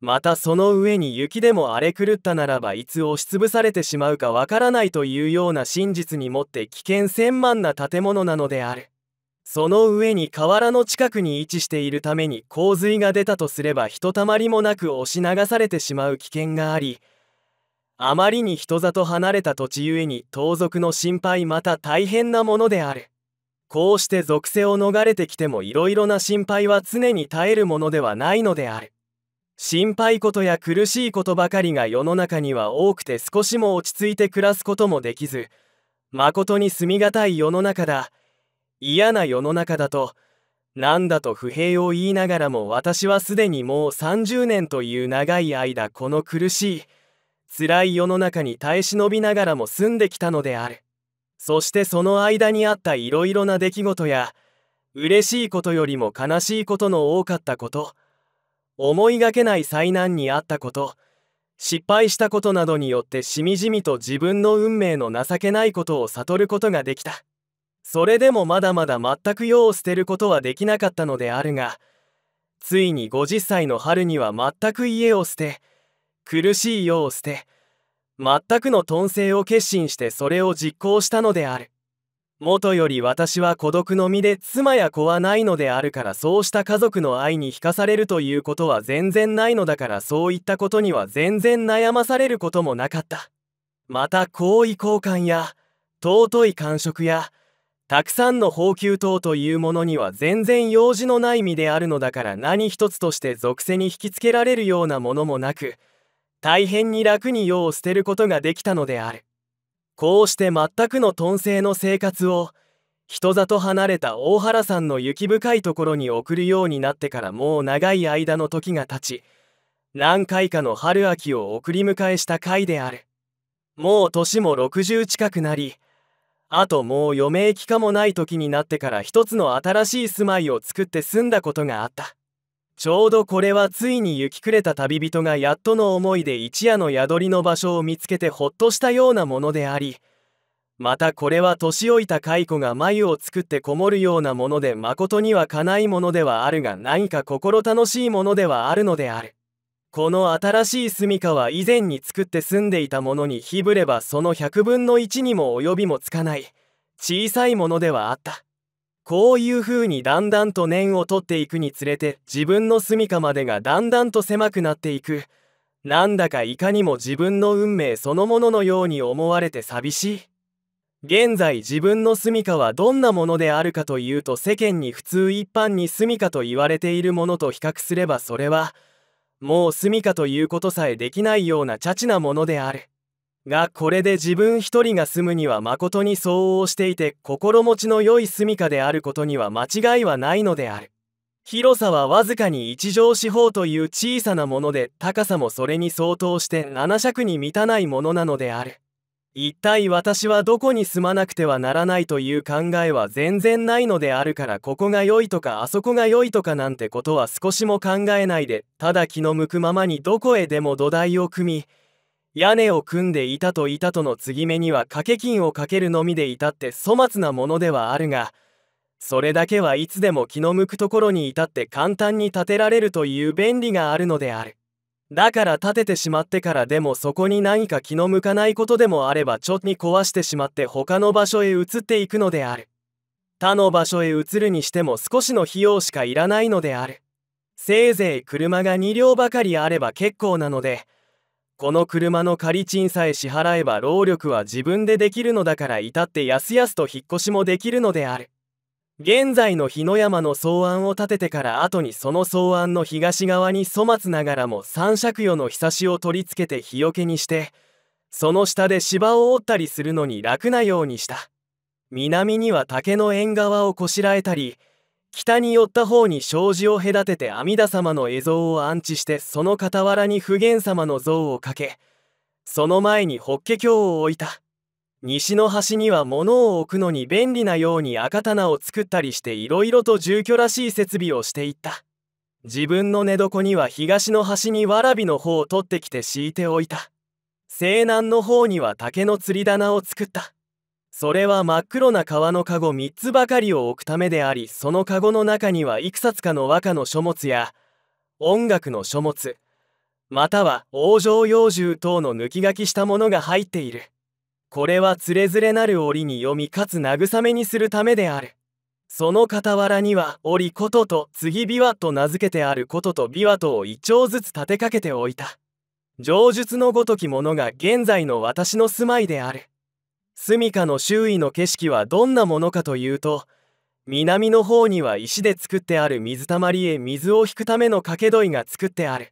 またその上に雪でも荒れ狂ったならばいつ押しつぶされてしまうかわからないというような真実にもって危険千万な建物なのであるその上に河原の近くに位置しているために洪水が出たとすればひとたまりもなく押し流されてしまう危険がありあまりに人里離れた土地ゆえに盗賊の心配また大変なものであるこうして属性を逃れてきてもいろいろな心配は常に絶えるものではないのである心配事や苦しいことばかりが世の中には多くて少しも落ち着いて暮らすこともできずまことに住みがたい世の中だ嫌な世の中だとなんだと不平を言いながらも私はすでにもう30年という長い間この苦しい辛い世の中に耐え忍びながらも住んできたのであるそしてその間にあったいろいろな出来事や嬉しいことよりも悲しいことの多かったこと思いがけない災難にあったこと失敗したことなどによってしみじみと自分の運命の情けないことを悟ることができたそれでもまだまだ全く用を捨てることはできなかったのであるがついに50歳の春には全く家を捨て苦しい世を捨て全くの頓性を決心してそれを実行したのである元より私は孤独の身で妻や子はないのであるからそうした家族の愛に引かされるということは全然ないのだからそういったことには全然悩まされることもなかったまた好意交換や尊い感触やたくさんの宝球刀というものには全然用事のない身であるのだから何一つとして属性に引きつけられるようなものもなく大変に楽に用を捨てることができたのであるこうして全くの頓性の生活を人里離れた大原さんの雪深いところに送るようになってからもう長い間の時が経ち何回かの春秋を送り迎えした回であるもう年も60近くなりあともう余命期間もない時になってから一つの新しい住まいを作って住んだことがあったちょうどこれはついに雪暮れた旅人がやっとの思いで一夜の宿りの場所を見つけてほっとしたようなものでありまたこれは年老いた蚕が眉を作ってこもるようなものでまことにはかないものではあるが何か心楽しいものではあるのである。この新しい住処は以前に作って住んでいたものにひぶればその100分の1にも及びもつかない小さいものではあったこういうふうにだんだんと年を取っていくにつれて自分の住処までがだんだんと狭くなっていくなんだかいかにも自分の運命そのもののように思われて寂しい現在自分の住処はどんなものであるかというと世間に普通一般に住処と言われているものと比較すればそれは「もう住みかということさえできないような茶ちなものであるがこれで自分一人が住むにはまことに相応していて心持ちの良い住みかであることには間違いはないのである広さはわずかに一畳四方という小さなもので高さもそれに相当して7尺に満たないものなのである一体私はどこに住まなくてはならないという考えは全然ないのであるからここが良いとかあそこが良いとかなんてことは少しも考えないでただ気の向くままにどこへでも土台を組み屋根を組んでいたといたとの継ぎ目には掛け金をかけるのみで至って粗末なものではあるがそれだけはいつでも気の向くところに至って簡単に建てられるという便利があるのである。だから立ててしまってからでもそこに何か気の向かないことでもあればちょっに壊してしまって他の場所へ移っていくのである他の場所へ移るにしても少しの費用しかいらないのであるせいぜい車が2両ばかりあれば結構なのでこの車の借り賃さえ支払えば労力は自分でできるのだから至ってやすやすと引っ越しもできるのである現在の日野山の草案を立ててから後にその草案の東側に粗末ながらも三尺余のひさしを取り付けて日よけにしてその下で芝を折ったりするのに楽なようにした南には竹の縁側をこしらえたり北に寄った方に障子を隔てて阿弥陀様の絵像を安置してその傍らに普賢様の像をかけその前に法華経を置いた。西の端には物を置くのに便利なように赤棚を作ったりしていろいろと住居らしい設備をしていった自分の寝床には東の端にわらびの方を取ってきて敷いておいた西南の方には竹の釣り棚を作ったそれは真っ黒な革の籠3つばかりを置くためでありその籠の中にはいくつかの和歌の書物や音楽の書物または往生用銃等の抜き書きしたものが入っているこれはつれづれなる折に読みかつ慰めにするためである。その傍らには折ことと次琵琶と名付けてあることと琵琶とを一丁ずつ立てかけておいた。上述のごときものが現在の私の住まいである。住処の周囲の景色はどんなものかというと、南の方には石で作ってある水たまりへ水を引くための掛け土井が作ってある。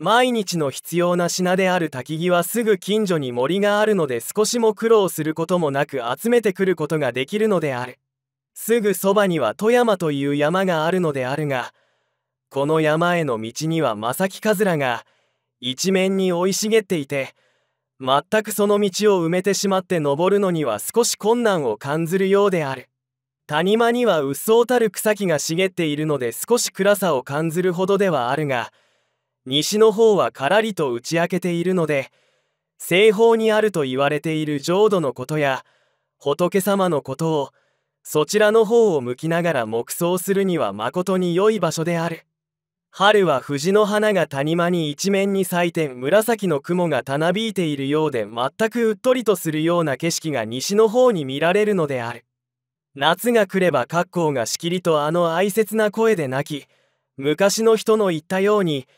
毎日の必要な品である焚き木はすぐ近所に森があるので少しも苦労することもなく集めてくることができるのであるすぐそばには富山という山があるのであるがこの山への道には正木カズラが一面に生い茂っていて全くその道を埋めてしまって登るのには少し困難を感ずるようである谷間にはうっそうたる草木が茂っているので少し暗さを感ずるほどではあるが西の方はからりと打ち明けているので西方にあると言われている浄土のことや仏様のことをそちらの方を向きながら黙想するにはまことに良い場所である春は藤の花が谷間に一面に咲いて紫の雲がたなびいているようで全くうっとりとするような景色が西の方に見られるのである夏が来れば格好がしきりとあの哀切な声で泣き昔の人の言ったように「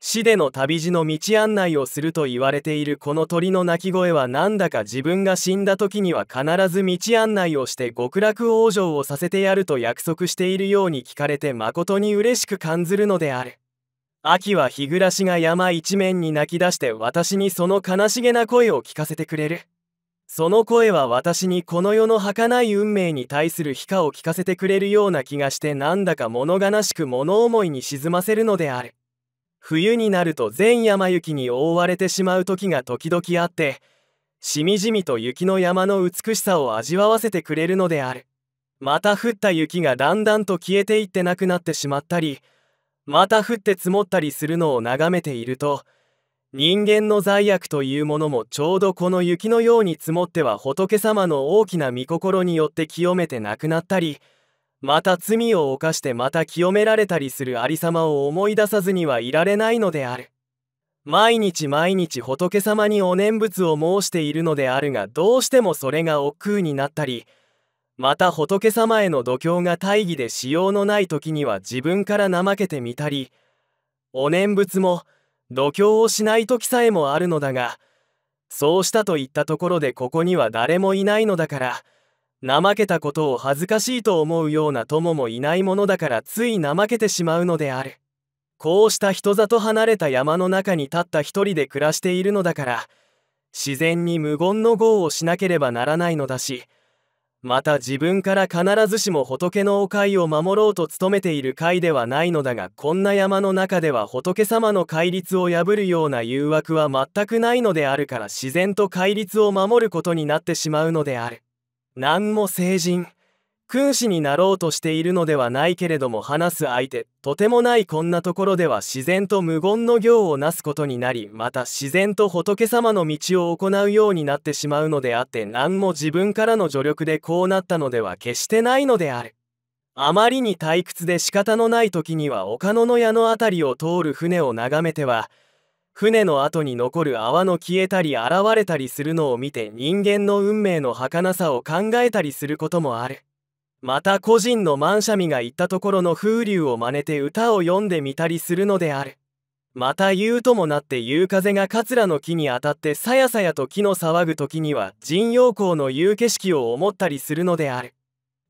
市での旅路の道案内をすると言われているこの鳥の鳴き声はなんだか自分が死んだ時には必ず道案内をして極楽往生をさせてやると約束しているように聞かれて誠に嬉しく感ずるのである秋は日暮らしが山一面に泣き出して私にその悲しげな声を聞かせてくれるその声は私にこの世の儚い運命に対する非化を聞かせてくれるような気がしてなんだか物悲しく物思いに沈ませるのである冬になると全山雪に覆われてしまう時が時々あってしみじみと雪の山の美しさを味わわせてくれるのであるまた降った雪がだんだんと消えていってなくなってしまったりまた降って積もったりするのを眺めていると人間の罪悪というものもちょうどこの雪のように積もっては仏様の大きな御心によって清めてなくなったりまた罪を犯してまた清められたりするありさまを思い出さずにはいられないのである毎日毎日仏様にお念仏を申しているのであるがどうしてもそれが億劫になったりまた仏様への度胸が大義でしようのない時には自分から怠けてみたりお念仏も度胸をしない時さえもあるのだがそうしたといったところでここには誰もいないのだから。怠けたことを恥ずかしいと思うような友もいないものだからつい怠けてしまうのであるこうした人里離れた山の中に立った一人で暮らしているのだから自然に無言の業をしなければならないのだしまた自分から必ずしも仏のお会を守ろうと努めている会ではないのだがこんな山の中では仏様の戒律を破るような誘惑は全くないのであるから自然と戒律を守ることになってしまうのである。何も成人君子になろうとしているのではないけれども話す相手とてもないこんなところでは自然と無言の行をなすことになりまた自然と仏様の道を行うようになってしまうのであって何も自分からの助力でこうなったのでは決してないのであるあまりに退屈で仕方のない時には岡野の矢の辺りを通る船を眺めては船の後に残る泡の消えたり現れたりするのを見て人間の運命の儚さを考えたりすることもあるまた個人のマンシャミが言ったところの風流を真似て歌を読んでみたりするのであるまた言うともなって夕風が桂の木に当たってさやさやと木の騒ぐ時には神陽光の夕景色を思ったりするのである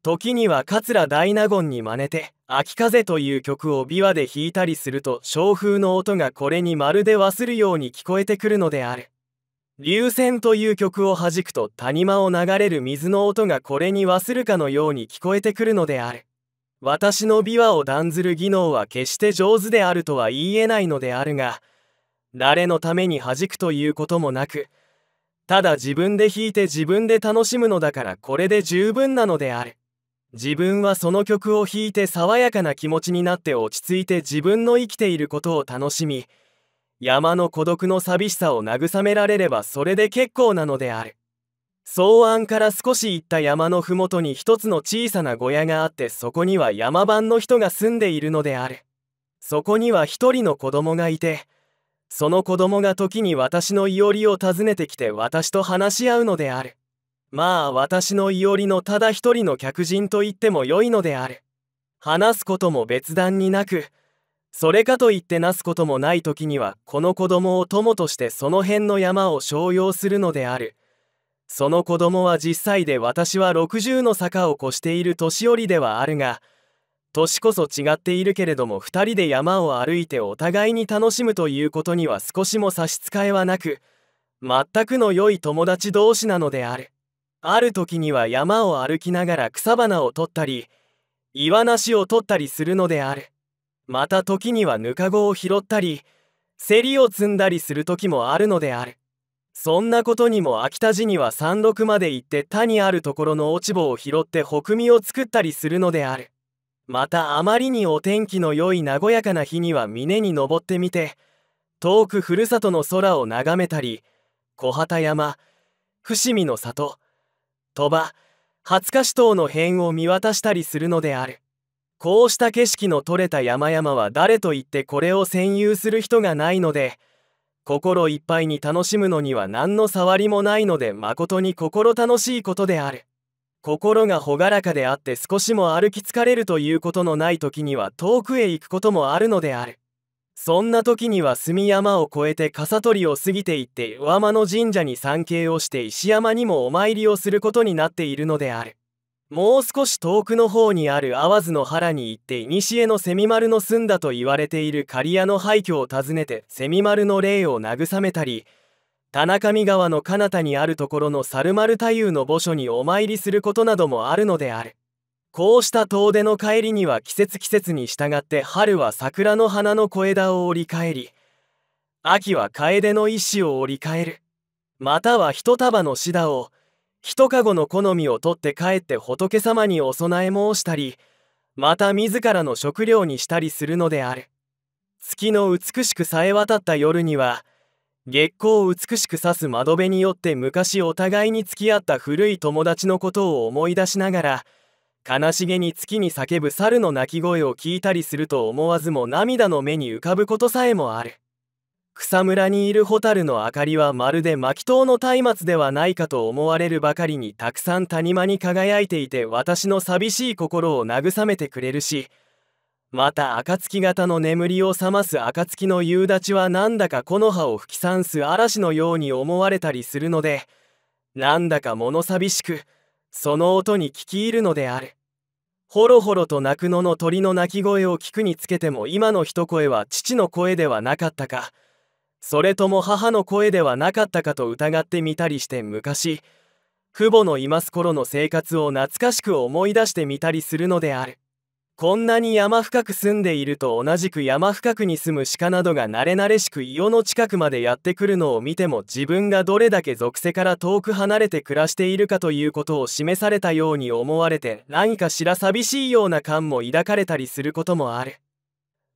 時には桂大納言に真似て「秋風」という曲を琵琶で弾いたりすると小風の音がこれにまるで忘するように聞こえてくるのである「流線」という曲を弾くと谷間を流れる水の音がこれに忘するかのように聞こえてくるのである私の琵琶を断ずる技能は決して上手であるとは言えないのであるが誰のために弾くということもなくただ自分で弾いて自分で楽しむのだからこれで十分なのである。自分はその曲を弾いて爽やかな気持ちになって落ち着いて自分の生きていることを楽しみ山の孤独の寂しさを慰められればそれで結構なのである草案から少し行った山の麓に一つの小さな小屋があってそこには山番の人が住んでいるのであるそこには一人の子供がいてその子供が時に私のいおりを訪ねてきて私と話し合うのであるまあ私のいおりのただ一人の客人と言っても良いのである話すことも別段になくそれかといってなすこともない時にはこの子供を友としてその辺の山を商用するのであるその子供は実際で私は60の坂を越している年寄りではあるが年こそ違っているけれども2人で山を歩いてお互いに楽しむということには少しも差し支えはなく全くの良い友達同士なのであるある時には山を歩きながら草花を取ったり岩梨を取ったりするのであるまた時にはぬかごを拾ったりせりを積んだりする時もあるのであるそんなことにも秋田寺には山麓まで行って他にあるところの落ち穂を拾って北みを作ったりするのであるまたあまりにお天気の良い和やかな日には峰に登ってみて遠くふるさとの空を眺めたり小畑山伏見の里鳥羽廿日市等の辺を見渡したりするのであるこうした景色の取れた山々は誰と言ってこれを占有する人がないので心いっぱいに楽しむのには何の触りもないので誠に心楽しいことである心が朗らかであって少しも歩き疲れるということのない時には遠くへ行くこともあるのであるそんな時には隅山を越えて笠取りを過ぎていって上間の神社に参詣をして石山にもお参りをすることになっているのであるもう少し遠くの方にある淡津の原に行って古の蝉丸の住んだと言われている刈谷の廃墟を訪ねて蝉丸の霊を慰めたり田中見川の彼方にあるところの猿丸太夫の墓所にお参りすることなどもあるのであるこうした遠出の帰りには季節季節に従って春は桜の花の小枝を折り返り秋は楓の石を折り返るまたは一束のシダを一籠の好みを取って帰って仏様にお供え申したりまた自らの食料にしたりするのである月の美しくさえ渡った夜には月光を美しく指す窓辺によって昔お互いに付き合った古い友達のことを思い出しながら悲しげに月に叫ぶ猿の鳴き声を聞いたりすると思わずも涙の目に浮かぶことさえもある草むらにいる蛍の明かりはまるで巻きの松明ではないかと思われるばかりにたくさん谷間に輝いていて私の寂しい心を慰めてくれるしまた暁型の眠りを覚ます暁の夕立はなんだか木の葉を吹き散す嵐のように思われたりするのでなんだか物寂しくその音に聞き入るのであるほろほろと鳴くのの鳥の鳴き声を聞くにつけても今の一声は父の声ではなかったかそれとも母の声ではなかったかと疑ってみたりして昔父母のいます頃の生活を懐かしく思い出してみたりするのであるこんなに山深く住んでいると同じく山深くに住む鹿などが慣れ慣れしく伊の近くまでやってくるのを見ても自分がどれだけ属性から遠く離れて暮らしているかということを示されたように思われて何かしら寂しいような感も抱かれたりすることもある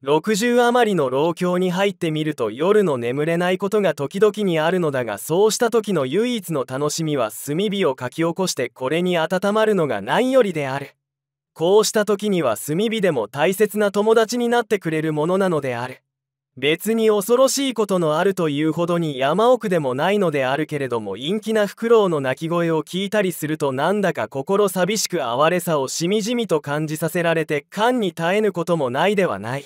60余りの老境に入ってみると夜の眠れないことが時々にあるのだがそうした時の唯一の楽しみは炭火をかき起こしてこれに温まるのが何よりであるこうした時には炭火でも大切な友達になってくれるものなのである別に恐ろしいことのあるというほどに山奥でもないのであるけれども陰気なフクロウの鳴き声を聞いたりするとなんだか心寂しく哀れさをしみじみと感じさせられて感に耐えぬこともないではない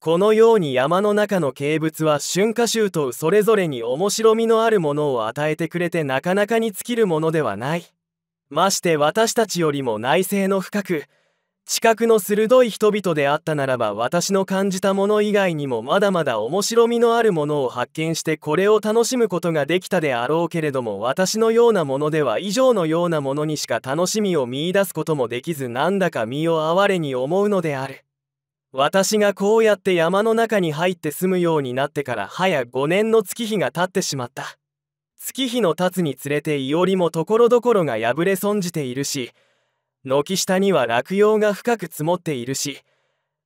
このように山の中の景物は春夏秋冬それぞれに面白みのあるものを与えてくれてなかなかに尽きるものではないまして私たちよりも内政の深く知覚の鋭い人々であったならば私の感じたもの以外にもまだまだ面白みのあるものを発見してこれを楽しむことができたであろうけれども私のようなものでは以上のようなものにしか楽しみを見いだすこともできずなんだか身を哀れに思うのである私がこうやって山の中に入って住むようになってから早5年の月日が経ってしまった。月日の経つにつれていおりもところどころが破れ損じているし軒下には落葉が深く積もっているし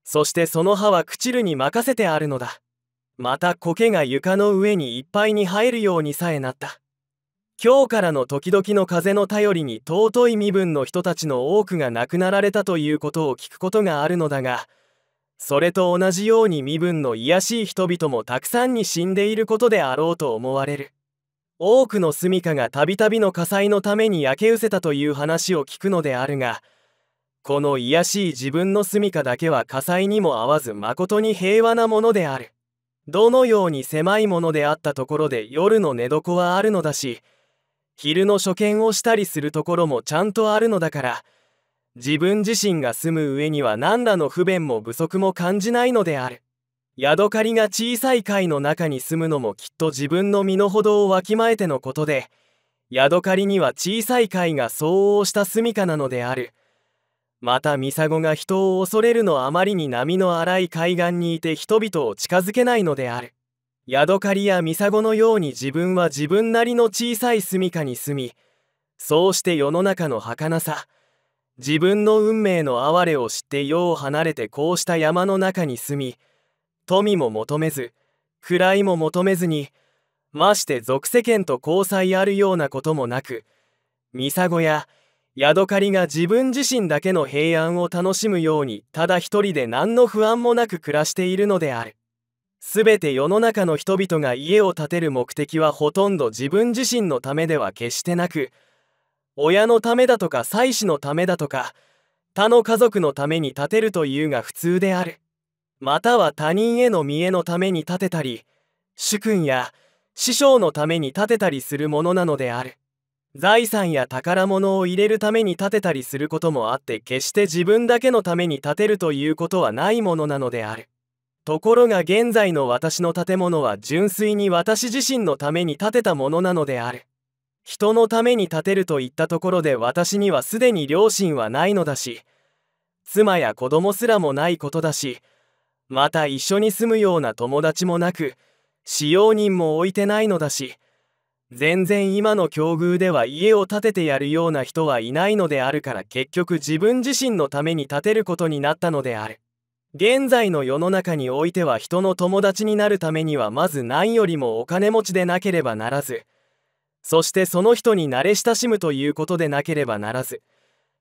そしてその葉は朽ちるに任せてあるのだまた苔が床の上にいっぱいに生えるようにさえなった今日からの時々の風の頼りに尊い身分の人たちの多くが亡くなられたということを聞くことがあるのだがそれと同じように身分の卑しい人々もたくさんに死んでいることであろうと思われる。多くの住処がたびたびの火災のために焼けうせたという話を聞くのであるがこの卑しい自分の住処だけは火災にも合わずまことに平和なものであるどのように狭いものであったところで夜の寝床はあるのだし昼の所見をしたりするところもちゃんとあるのだから自分自身が住む上には何らの不便も不足も感じないのであるヤドカリが小さい貝の中に住むのもきっと自分の身の程をわきまえてのことでヤドカリには小さい貝が相応した住処なのであるまたミサゴが人を恐れるのあまりに波の荒い海岸にいて人々を近づけないのであるヤドカリやミサゴのように自分は自分なりの小さい住処に住みそうして世の中の儚さ自分の運命の哀れを知って世を離れてこうした山の中に住み富も求めず位も求めずにまして俗世間と交際あるようなこともなくミサゴやヤドカリが自分自身だけの平安を楽しむようにただ一人で何の不安もなく暮らしているのである。すべて世の中の人々が家を建てる目的はほとんど自分自身のためでは決してなく親のためだとか妻子のためだとか他の家族のために建てるというが普通である。または他人への見栄のために建てたり主君や師匠のために建てたりするものなのである財産や宝物を入れるために建てたりすることもあって決して自分だけのために建てるということはないものなのであるところが現在の私の建物は純粋に私自身のために建てたものなのである人のために建てるといったところで私にはすでに両親はないのだし妻や子供すらもないことだしまた一緒に住むような友達もなく使用人も置いてないのだし全然今の境遇では家を建ててやるような人はいないのであるから結局自分自身のために建てることになったのである現在の世の中においては人の友達になるためにはまず何よりもお金持ちでなければならずそしてその人に慣れ親しむということでなければならず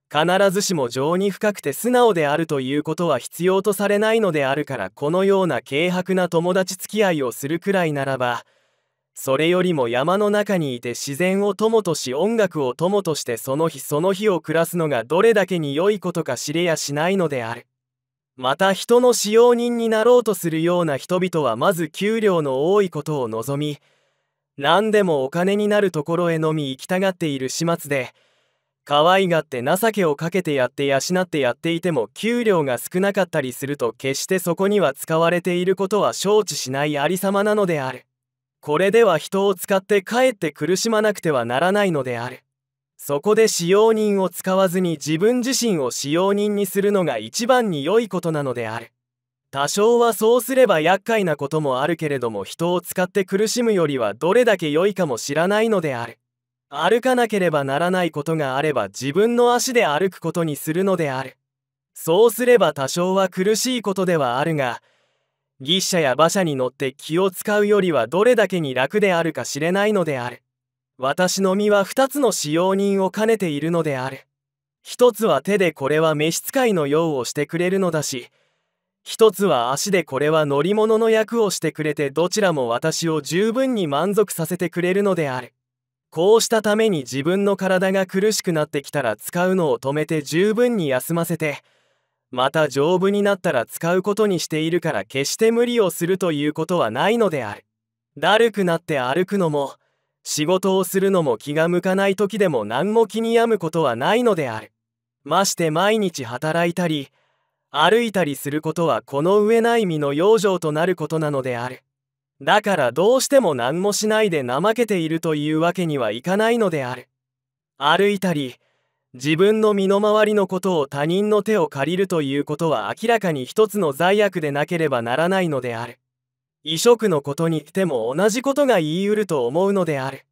必ずしも情に深くて素直であるということは必要とされないのであるからこのような軽薄な友達付き合いをするくらいならばそれよりも山の中にいて自然を友とし音楽を友としてその日その日を暮らすのがどれだけに良いことか知れやしないのであるまた人の使用人になろうとするような人々はまず給料の多いことを望み何でもお金になるところへのみ行きたがっている始末で可愛がって情けをかけてやって養ってやっていても給料が少なかったりすると決してそこには使われていることは承知しないありさまなのであるこれでは人を使ってかえって苦しまなくてはならないのであるそこで使用人を使わずに自分自身を使用人にするのが一番に良いことなのである多少はそうすれば厄介なこともあるけれども人を使って苦しむよりはどれだけ良いかも知らないのである歩かなければならないことがあれば自分の足で歩くことにするのであるそうすれば多少は苦しいことではあるが牛車や馬車に乗って気を使うよりはどれだけに楽であるか知れないのである私の身は2つの使用人を兼ねているのである一つは手でこれは召使いの用をしてくれるのだし一つは足でこれは乗り物の役をしてくれてどちらも私を十分に満足させてくれるのであるこうしたために自分の体が苦しくなってきたら使うのを止めて十分に休ませてまた丈夫になったら使うことにしているから決して無理をするということはないのであるだるくなって歩くのも仕事をするのも気が向かない時でも何も気に病むことはないのであるまして毎日働いたり歩いたりすることはこの上ない身の養生となることなのであるだからどうしても何もしないで怠けているというわけにはいかないのである。歩いたり、自分の身の回りのことを他人の手を借りるということは明らかに一つの罪悪でなければならないのである。異色のことにても同じことが言い得ると思うのである。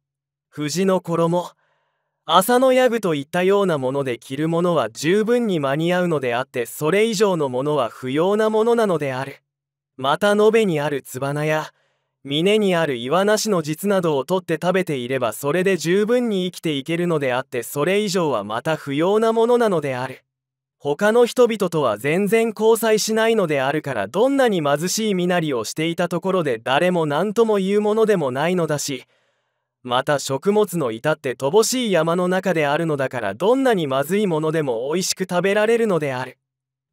藤の衣、麻の矢具といったようなもので着るものは十分に間に合うのであってそれ以上のものは不要なものなのである。また延べにあるつや、峰にある岩梨の実などを取って食べていればそれで十分に生きていけるのであってそれ以上はまた不要なものなのである他の人々とは全然交際しないのであるからどんなに貧しい身なりをしていたところで誰も何とも言うものでもないのだしまた食物の至って乏しい山の中であるのだからどんなにまずいものでも美味しく食べられるのである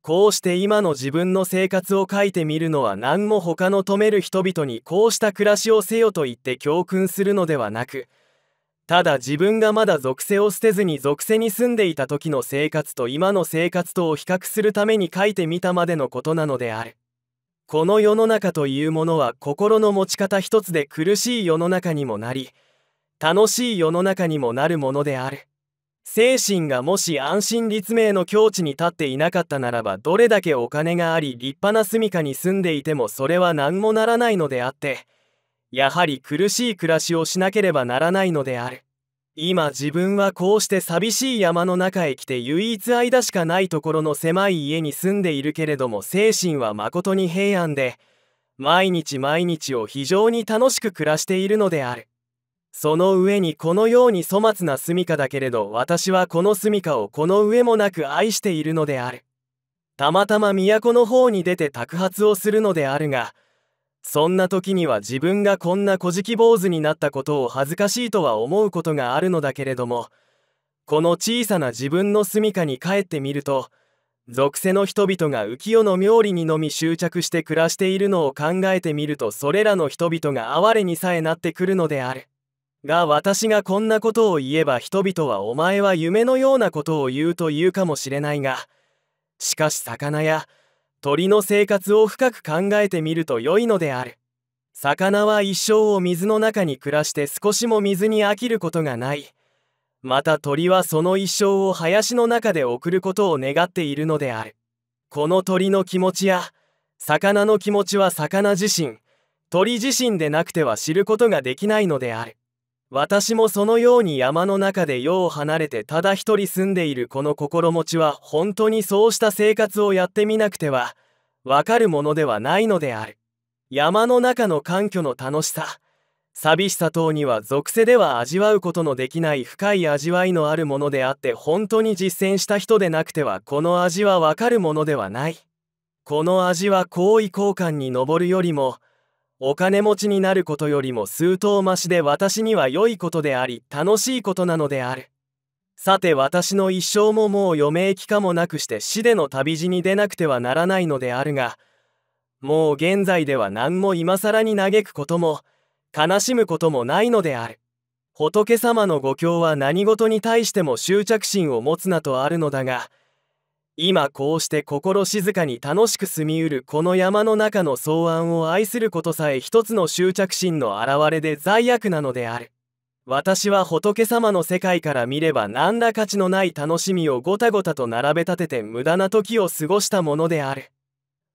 こうして今の自分の生活を書いてみるのは何も他の止める人々にこうした暮らしをせよと言って教訓するのではなくただ自分がまだ属性を捨てずに属性に住んでいた時の生活と今の生活とを比較するために書いてみたまでのことなのであるこの世の中というものは心の持ち方一つで苦しい世の中にもなり楽しい世の中にもなるものである。精神がもし安心立命の境地に立っていなかったならばどれだけお金があり立派な住処に住んでいてもそれは何もならないのであってやはり苦しい暮らしをしなければならないのである今自分はこうして寂しい山の中へ来て唯一間しかないところの狭い家に住んでいるけれども精神はまことに平安で毎日毎日を非常に楽しく暮らしているのであるその上にこのように粗末な住処だけれど私はこの住処をこの上もなく愛しているのであるたまたま都の方に出て托発をするのであるがそんな時には自分がこんな小じ坊主になったことを恥ずかしいとは思うことがあるのだけれどもこの小さな自分の住処に帰ってみると属世の人々が浮世の妙利にのみ執着して暮らしているのを考えてみるとそれらの人々が哀れにさえなってくるのである。が私がこんなことを言えば人々はお前は夢のようなことを言うと言うかもしれないがしかし魚や鳥の生活を深く考えてみると良いのである魚は一生を水の中に暮らして少しも水に飽きることがないまた鳥はその一生を林の中で送ることを願っているのであるこの鳥の気持ちや魚の気持ちは魚自身鳥自身でなくては知ることができないのである私もそのように山の中で世を離れてただ一人住んでいるこの心持ちは本当にそうした生活をやってみなくてはわかるものではないのである山の中の環境の楽しさ寂しさ等には属性では味わうことのできない深い味わいのあるものであって本当に実践した人でなくてはこの味はわかるものではないこの味は好意交換に上るよりもお金持ちになることよりも数頭増しで私には良いことであり楽しいことなのであるさて私の一生ももう余命期間もなくして死での旅路に出なくてはならないのであるがもう現在では何も今更に嘆くことも悲しむこともないのである仏様のご経は何事に対しても執着心を持つなとあるのだが今こうして心静かに楽しく住みうるこの山の中の草案を愛することさえ一つの執着心の表れで罪悪なのである私は仏様の世界から見れば何ら価値のない楽しみをごたごたと並べ立てて無駄な時を過ごしたものである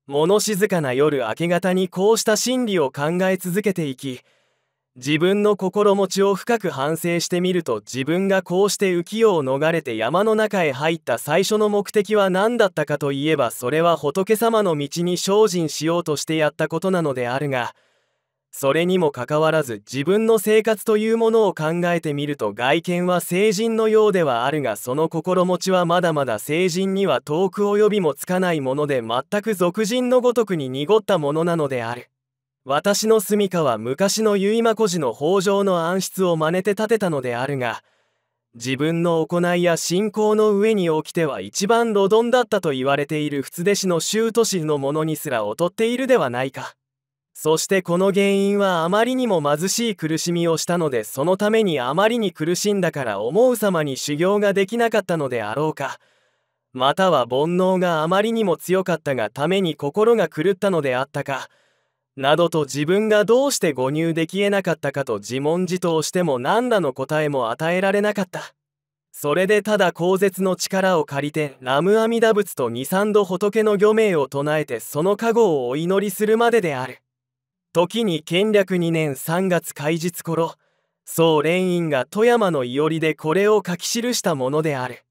物静かな夜明け方にこうした真理を考え続けていき自分の心持ちを深く反省してみると自分がこうして浮世を逃れて山の中へ入った最初の目的は何だったかといえばそれは仏様の道に精進しようとしてやったことなのであるがそれにもかかわらず自分の生活というものを考えてみると外見は成人のようではあるがその心持ちはまだまだ成人には遠く及びもつかないもので全く俗人のごとくに濁ったものなのである。私の住処は昔の結馬孤児の北条の暗室を真似て建てたのであるが自分の行いや信仰の上に起きては一番路ンだったと言われている仏弟子の州都市のものにすら劣っているではないかそしてこの原因はあまりにも貧しい苦しみをしたのでそのためにあまりに苦しんだから思うさまに修行ができなかったのであろうかまたは煩悩があまりにも強かったがために心が狂ったのであったかなどと自分がどうして誤入できえなかったかと自問自答しても何らの答えも与えられなかったそれでただ口舌の力を借りてラム阿弥陀仏と二三度仏の御名を唱えてその加護をお祈りするまでである時に建略2年3月開日頃宋蓮院が富山の伊織でこれを書き記したものである